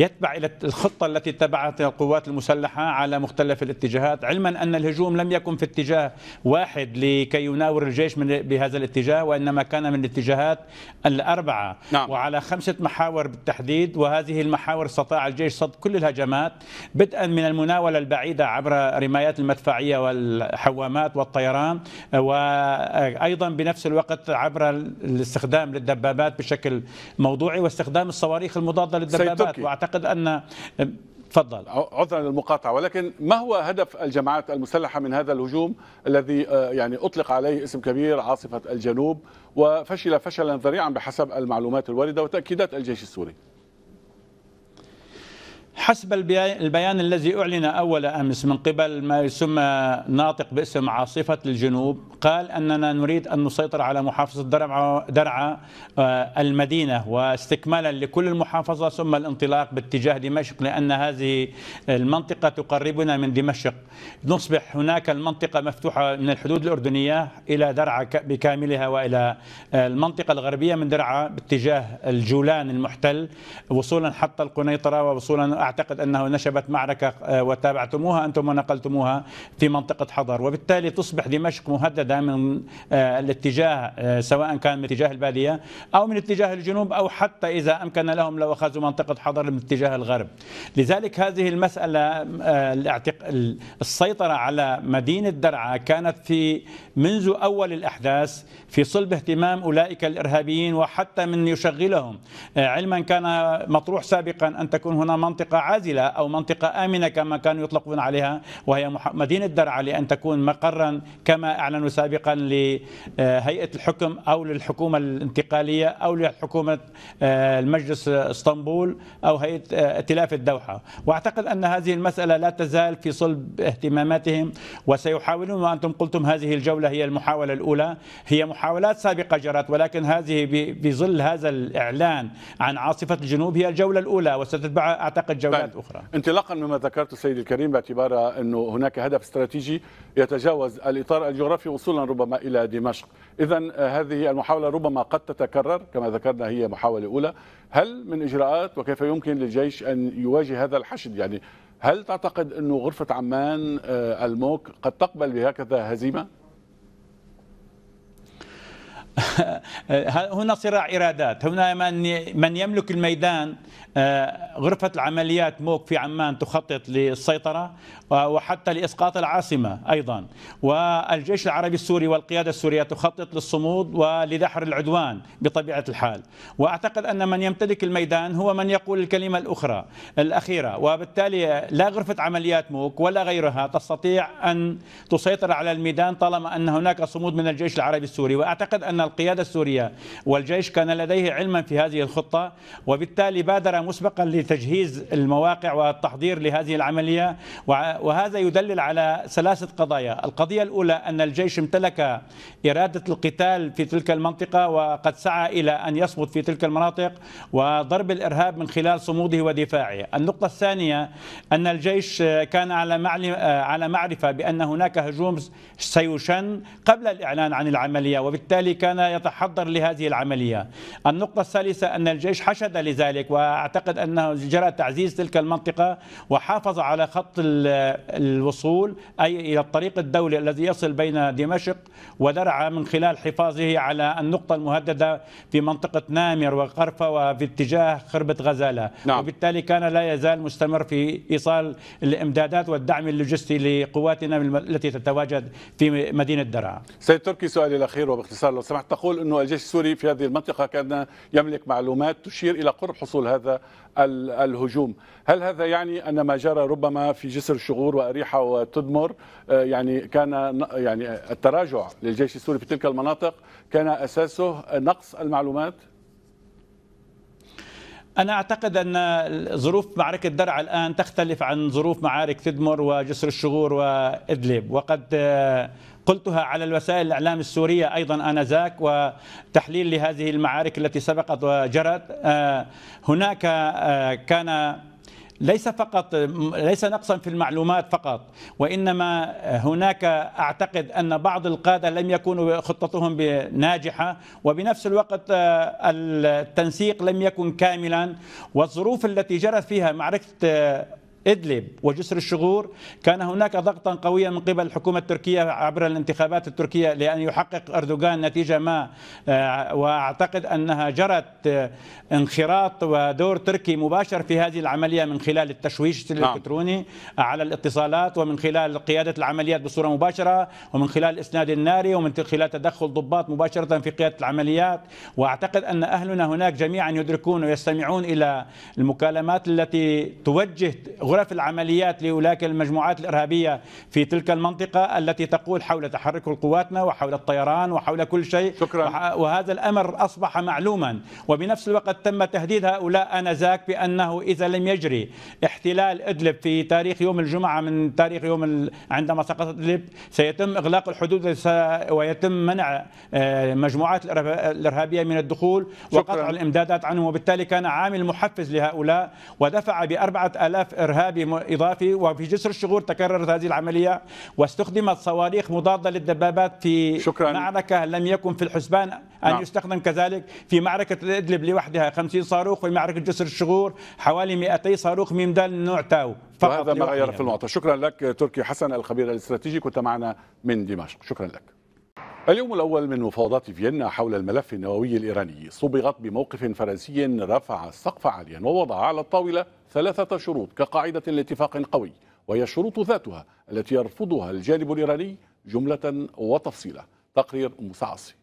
يتبع إلى الخطة الخطة التي اتبعتها القوات المسلحة على مختلف الاتجاهات علما أن الهجوم لم يكن في اتجاه واحد لكي يناور الجيش من بهذا الاتجاه وإنما كان من الاتجاهات الأربعة نعم. وعلى خمسة محاور بالتحديد وهذه المحاور استطاع الجيش صد كل الهجمات بدءا من المناولة البعيدة عبر رمايات المدفعية والحوامات والطيران وأيضا بنفس الوقت عبر الاستخدام للدبابات بشكل موضوعي واستخدام الصواريخ المضادة للدبابات وأعتقد أن تفضل عذرا للمقاطعه ولكن ما هو هدف الجماعات المسلحه من هذا الهجوم الذي آه، يعني اطلق عليه اسم كبير عاصفه الجنوب وفشل فشلا ذريعا بحسب المعلومات الوارده وتاكيدات الجيش السوري حسب البيان الذي أعلن أول أمس من قبل ما يسمى ناطق باسم عاصفة الجنوب قال أننا نريد أن نسيطر على محافظة درعا آه، المدينة واستكمالا لكل المحافظة ثم الانطلاق باتجاه دمشق لأن هذه المنطقة تقربنا من دمشق نصبح هناك المنطقة مفتوحة من الحدود الأردنية إلى درعا بكاملها وإلى آه، المنطقة الغربية من درعا باتجاه الجولان المحتل وصولا حتى القنيطرة ووصولا أعتقد أنه نشبت معركة آه، وتابعتموها أنتم ونقلتموها في منطقة حضر وبالتالي تصبح دمشق مهددة من آه، الاتجاه آه، سواء كان من اتجاه البادية أو من اتجاه الجنوب أو حتى إذا أمكن لهم لو أخذوا منطقة حضر من اتجاه الغرب لذلك هذه المسألة السيطرة على مدينة درعا كانت في منذ أول الأحداث في صلب اهتمام أولئك الإرهابيين وحتى من يشغلهم علما كان مطروح سابقا أن تكون هنا منطقة منطقة عازلة أو منطقة آمنة كما كانوا يطلقون عليها وهي مدينة درعا لأن تكون مقرا كما أعلنوا سابقا لهيئة الحكم أو للحكومة الانتقالية أو لحكومة آه، المجلس اسطنبول أو هيئة آه، ائتلاف الدوحة وأعتقد أن هذه المسألة لا تزال في صلب اهتماماتهم وسيحاولون وأنتم قلتم هذه الجولة هي المحاولة الأولى هي محاولات سابقة جرت ولكن هذه بظل هذا الإعلان عن عاصفة الجنوب هي الجولة الأولى وستتبع أعتقد جولات طيب. اخرى انطلاقا مما ذكرته السيد الكريم باعتبار انه هناك هدف استراتيجي يتجاوز الاطار الجغرافي وصولا ربما الى دمشق اذا آه، هذه المحاوله ربما قد تتكرر كما ذكرنا هي محاوله اولى هل من اجراءات وكيف يمكن للجيش ان يواجه هذا الحشد يعني هل تعتقد انه غرفه عمان آه، الموك قد تقبل بهكذا هزيمه هنا صراع إرادات هنا من, من يملك الميدان آه، غرفة العمليات موك في عمان تخطط للسيطرة وحتى لإسقاط العاصمة أيضا والجيش العربي السوري والقيادة السورية تخطط للصمود ولدحر العدوان بطبيعة الحال وأعتقد أن من يمتلك الميدان هو من يقول الكلمة الأخرى الأخيرة وبالتالي لا غرفة عمليات موك ولا غيرها تستطيع أن تسيطر على الميدان طالما أن هناك صمود من الجيش العربي السوري وأعتقد أن القيادة السورية والجيش كان لديه علما في هذه الخطة وبالتالي بادر مسبقا لتجهيز المواقع والتحضير لهذه العملية وهذا يدلل على ثلاثة قضايا القضية الأولى أن الجيش امتلك إرادة القتال في تلك المنطقة وقد سعى إلى أن يصمد في تلك المناطق وضرب الإرهاب من خلال صموده ودفاعه النقطة الثانية أن الجيش كان على على معرفة بأن هناك هجوم سيشن قبل الإعلان عن العملية وبالتالي كان كان يتحضر لهذه العملية النقطة الثالثة أن الجيش حشد لذلك وأعتقد أنه جرى تعزيز تلك المنطقة وحافظ على خط الوصول أي إلى الطريق الدولي الذي يصل بين دمشق ودرعا من خلال حفاظه على النقطة المهددة في منطقة نامر وقرفة وفي اتجاه خربة غزالة نعم. وبالتالي كان لا يزال مستمر في إيصال الإمدادات والدعم اللوجستي لقواتنا التي تتواجد في مدينة درعا سيد تركي سؤالي الأخير وباختصار لو سمحت جماعة تقول أنه الجيش السوري في هذه المنطقة كان يملك معلومات تشير إلى قرب حصول هذا الهجوم هل هذا يعني أن ما جرى ربما في جسر الشغور وأريحة وتدمر آه، يعني كان يعني التراجع للجيش السوري في تلك المناطق كان أساسه نقص المعلومات؟ أنا أعتقد أن ظروف معركة درعا الآن تختلف عن ظروف معارك تدمر وجسر الشغور وإدلب وقد آه، قلتها على الوسائل الإعلام السورية أيضا آنذاك وتحليل لهذه المعارك التي سبقت وجرت آه، هناك آه، كان ليس فقط ليس نقصا في المعلومات فقط وانما هناك اعتقد ان بعض القاده لم يكونوا خطتهم ناجحه وبنفس الوقت آه، التنسيق لم يكن كاملا والظروف التي جرت فيها معركه إدلب وجسر الشغور كان هناك ضغطا قويا من قبل الحكومة التركية عبر الانتخابات التركية لأن يحقق أردوغان نتيجة ما آه، وأعتقد أنها جرت آه، انخراط ودور تركي مباشر في هذه العملية من خلال التشويش نعم. الإلكتروني على الاتصالات ومن خلال قيادة العمليات بصورة مباشرة ومن خلال الإسناد الناري ومن خلال تدخل ضباط مباشرة في قيادة العمليات وأعتقد أن أهلنا هناك جميعا يدركون ويستمعون إلى المكالمات التي توجه غرف العمليات لأولئك المجموعات الإرهابية في تلك المنطقة التي تقول حول تحرك قواتنا وحول الطيران وحول كل شيء شكرا. وهذا الأمر أصبح معلوما وبنفس الوقت تم تهديد هؤلاء أنذاك بأنه إذا لم يجري احتلال إدلب في تاريخ يوم الجمعة من تاريخ يوم عندما سقطت إدلب سيتم إغلاق الحدود ويتم منع آه، مجموعات الإرهابية من الدخول شكرا. وقطع الإمدادات عنهم وبالتالي كان عامل محفز لهؤلاء ودفع بأربعة ألاف إرهاب إرهابي إضافي وفي جسر الشغور تكررت هذه العملية واستخدمت صواريخ مضادة للدبابات في شكرا. معركة لم يكن في الحسبان أن نعم. يستخدم كذلك في معركة إدلب لوحدها 50 صاروخ وفي معركة جسر الشغور حوالي 200 صاروخ ميمدال نوع تاو فقط وهذا ما غير في المعطى شكرا لك تركي حسن الخبير الاستراتيجي كنت معنا من دمشق شكرا لك اليوم الأول من مفاوضات فيينا حول الملف النووي الإيراني صبغت بموقف فرنسي رفع السقف عاليا ووضع على الطاولة ثلاثة شروط كقاعدة لاتفاق قوي وهي الشروط ذاتها التي يرفضها الجانب الإيراني جملة وتفصيلا تقرير مسعصي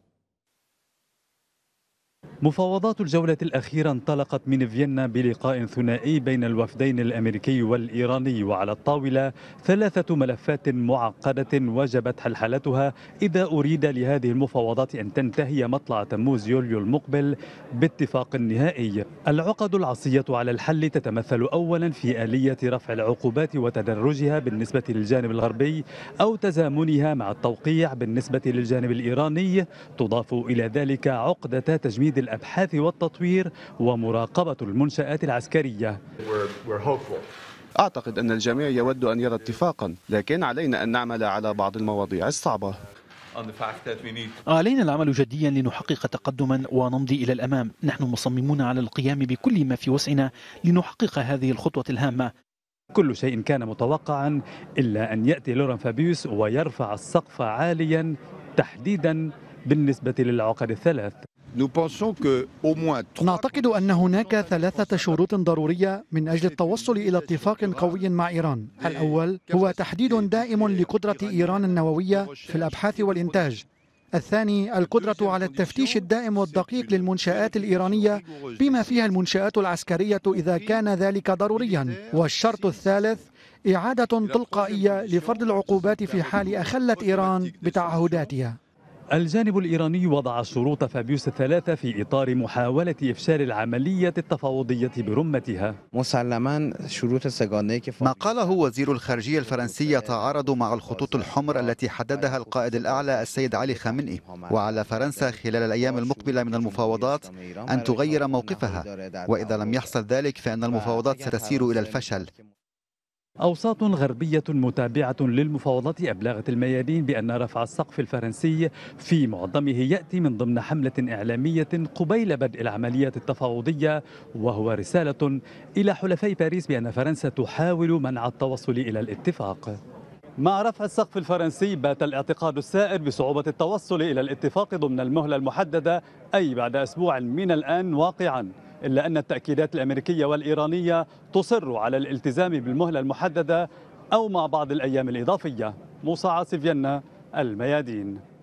مفاوضات الجولة الأخيرة انطلقت من فيينا بلقاء ثنائي بين الوفدين الأمريكي والإيراني وعلى الطاولة ثلاثة ملفات معقدة وجبت حلحلتها إذا أريد لهذه المفاوضات أن تنتهي مطلع تموز يوليو المقبل باتفاق نهائي العقد العصية على الحل تتمثل أولا في آلية رفع العقوبات وتدرجها بالنسبة للجانب الغربي أو تزامنها مع التوقيع بالنسبة للجانب الإيراني تضاف إلى ذلك عقدة تجميد تجديد الأبحاث والتطوير ومراقبة المنشآت العسكرية أعتقد أن الجميع يود أن يرى اتفاقا لكن علينا أن نعمل على بعض المواضيع الصعبة علينا العمل جديا لنحقق تقدما ونمضي إلى الأمام نحن مصممون على القيام بكل ما في وسعنا لنحقق هذه الخطوة الهامة كل شيء كان متوقعا إلا أن يأتي لوران فابيوس ويرفع السقف عاليا تحديدا بالنسبة للعقد الثلاث نعتقد أن هناك ثلاثة شروط ضرورية من أجل التوصل إلى اتفاق قوي مع إيران الأول هو تحديد دائم لقدرة إيران النووية في الأبحاث والإنتاج الثاني القدرة على التفتيش الدائم والدقيق للمنشآت الإيرانية بما فيها المنشآت العسكرية إذا كان ذلك ضروريا والشرط الثالث إعادة تلقائية لفرض العقوبات في حال أخلت إيران بتعهداتها الجانب الإيراني وضع شروط فابيوس الثلاثة في إطار محاولة إفشال العملية التفاوضية برمتها ما قاله وزير الخارجية الفرنسي يتعارض مع الخطوط الحمر التي حددها القائد الأعلى السيد علي خامنئي وعلى فرنسا خلال الأيام المقبلة من المفاوضات أن تغير موقفها وإذا لم يحصل ذلك فإن المفاوضات ستسير إلى الفشل أوساط غربية متابعة للمفاوضات أبلغت الميادين بأن رفع السقف الفرنسي في معظمه يأتي من ضمن حملة إعلامية قبيل بدء العمليات التفاوضية وهو رسالة إلى حلفي باريس بأن فرنسا تحاول منع التوصل إلى الاتفاق مع رفع السقف الفرنسي بات الاعتقاد السائر بصعوبة التوصل إلى الاتفاق ضمن المهلة المحددة أي بعد أسبوع من الآن واقعاً إلا أن التأكيدات الأمريكية والإيرانية تصر على الالتزام بالمهلة المحددة أو مع بعض الأيام الإضافية موسى عاصف ينا الميادين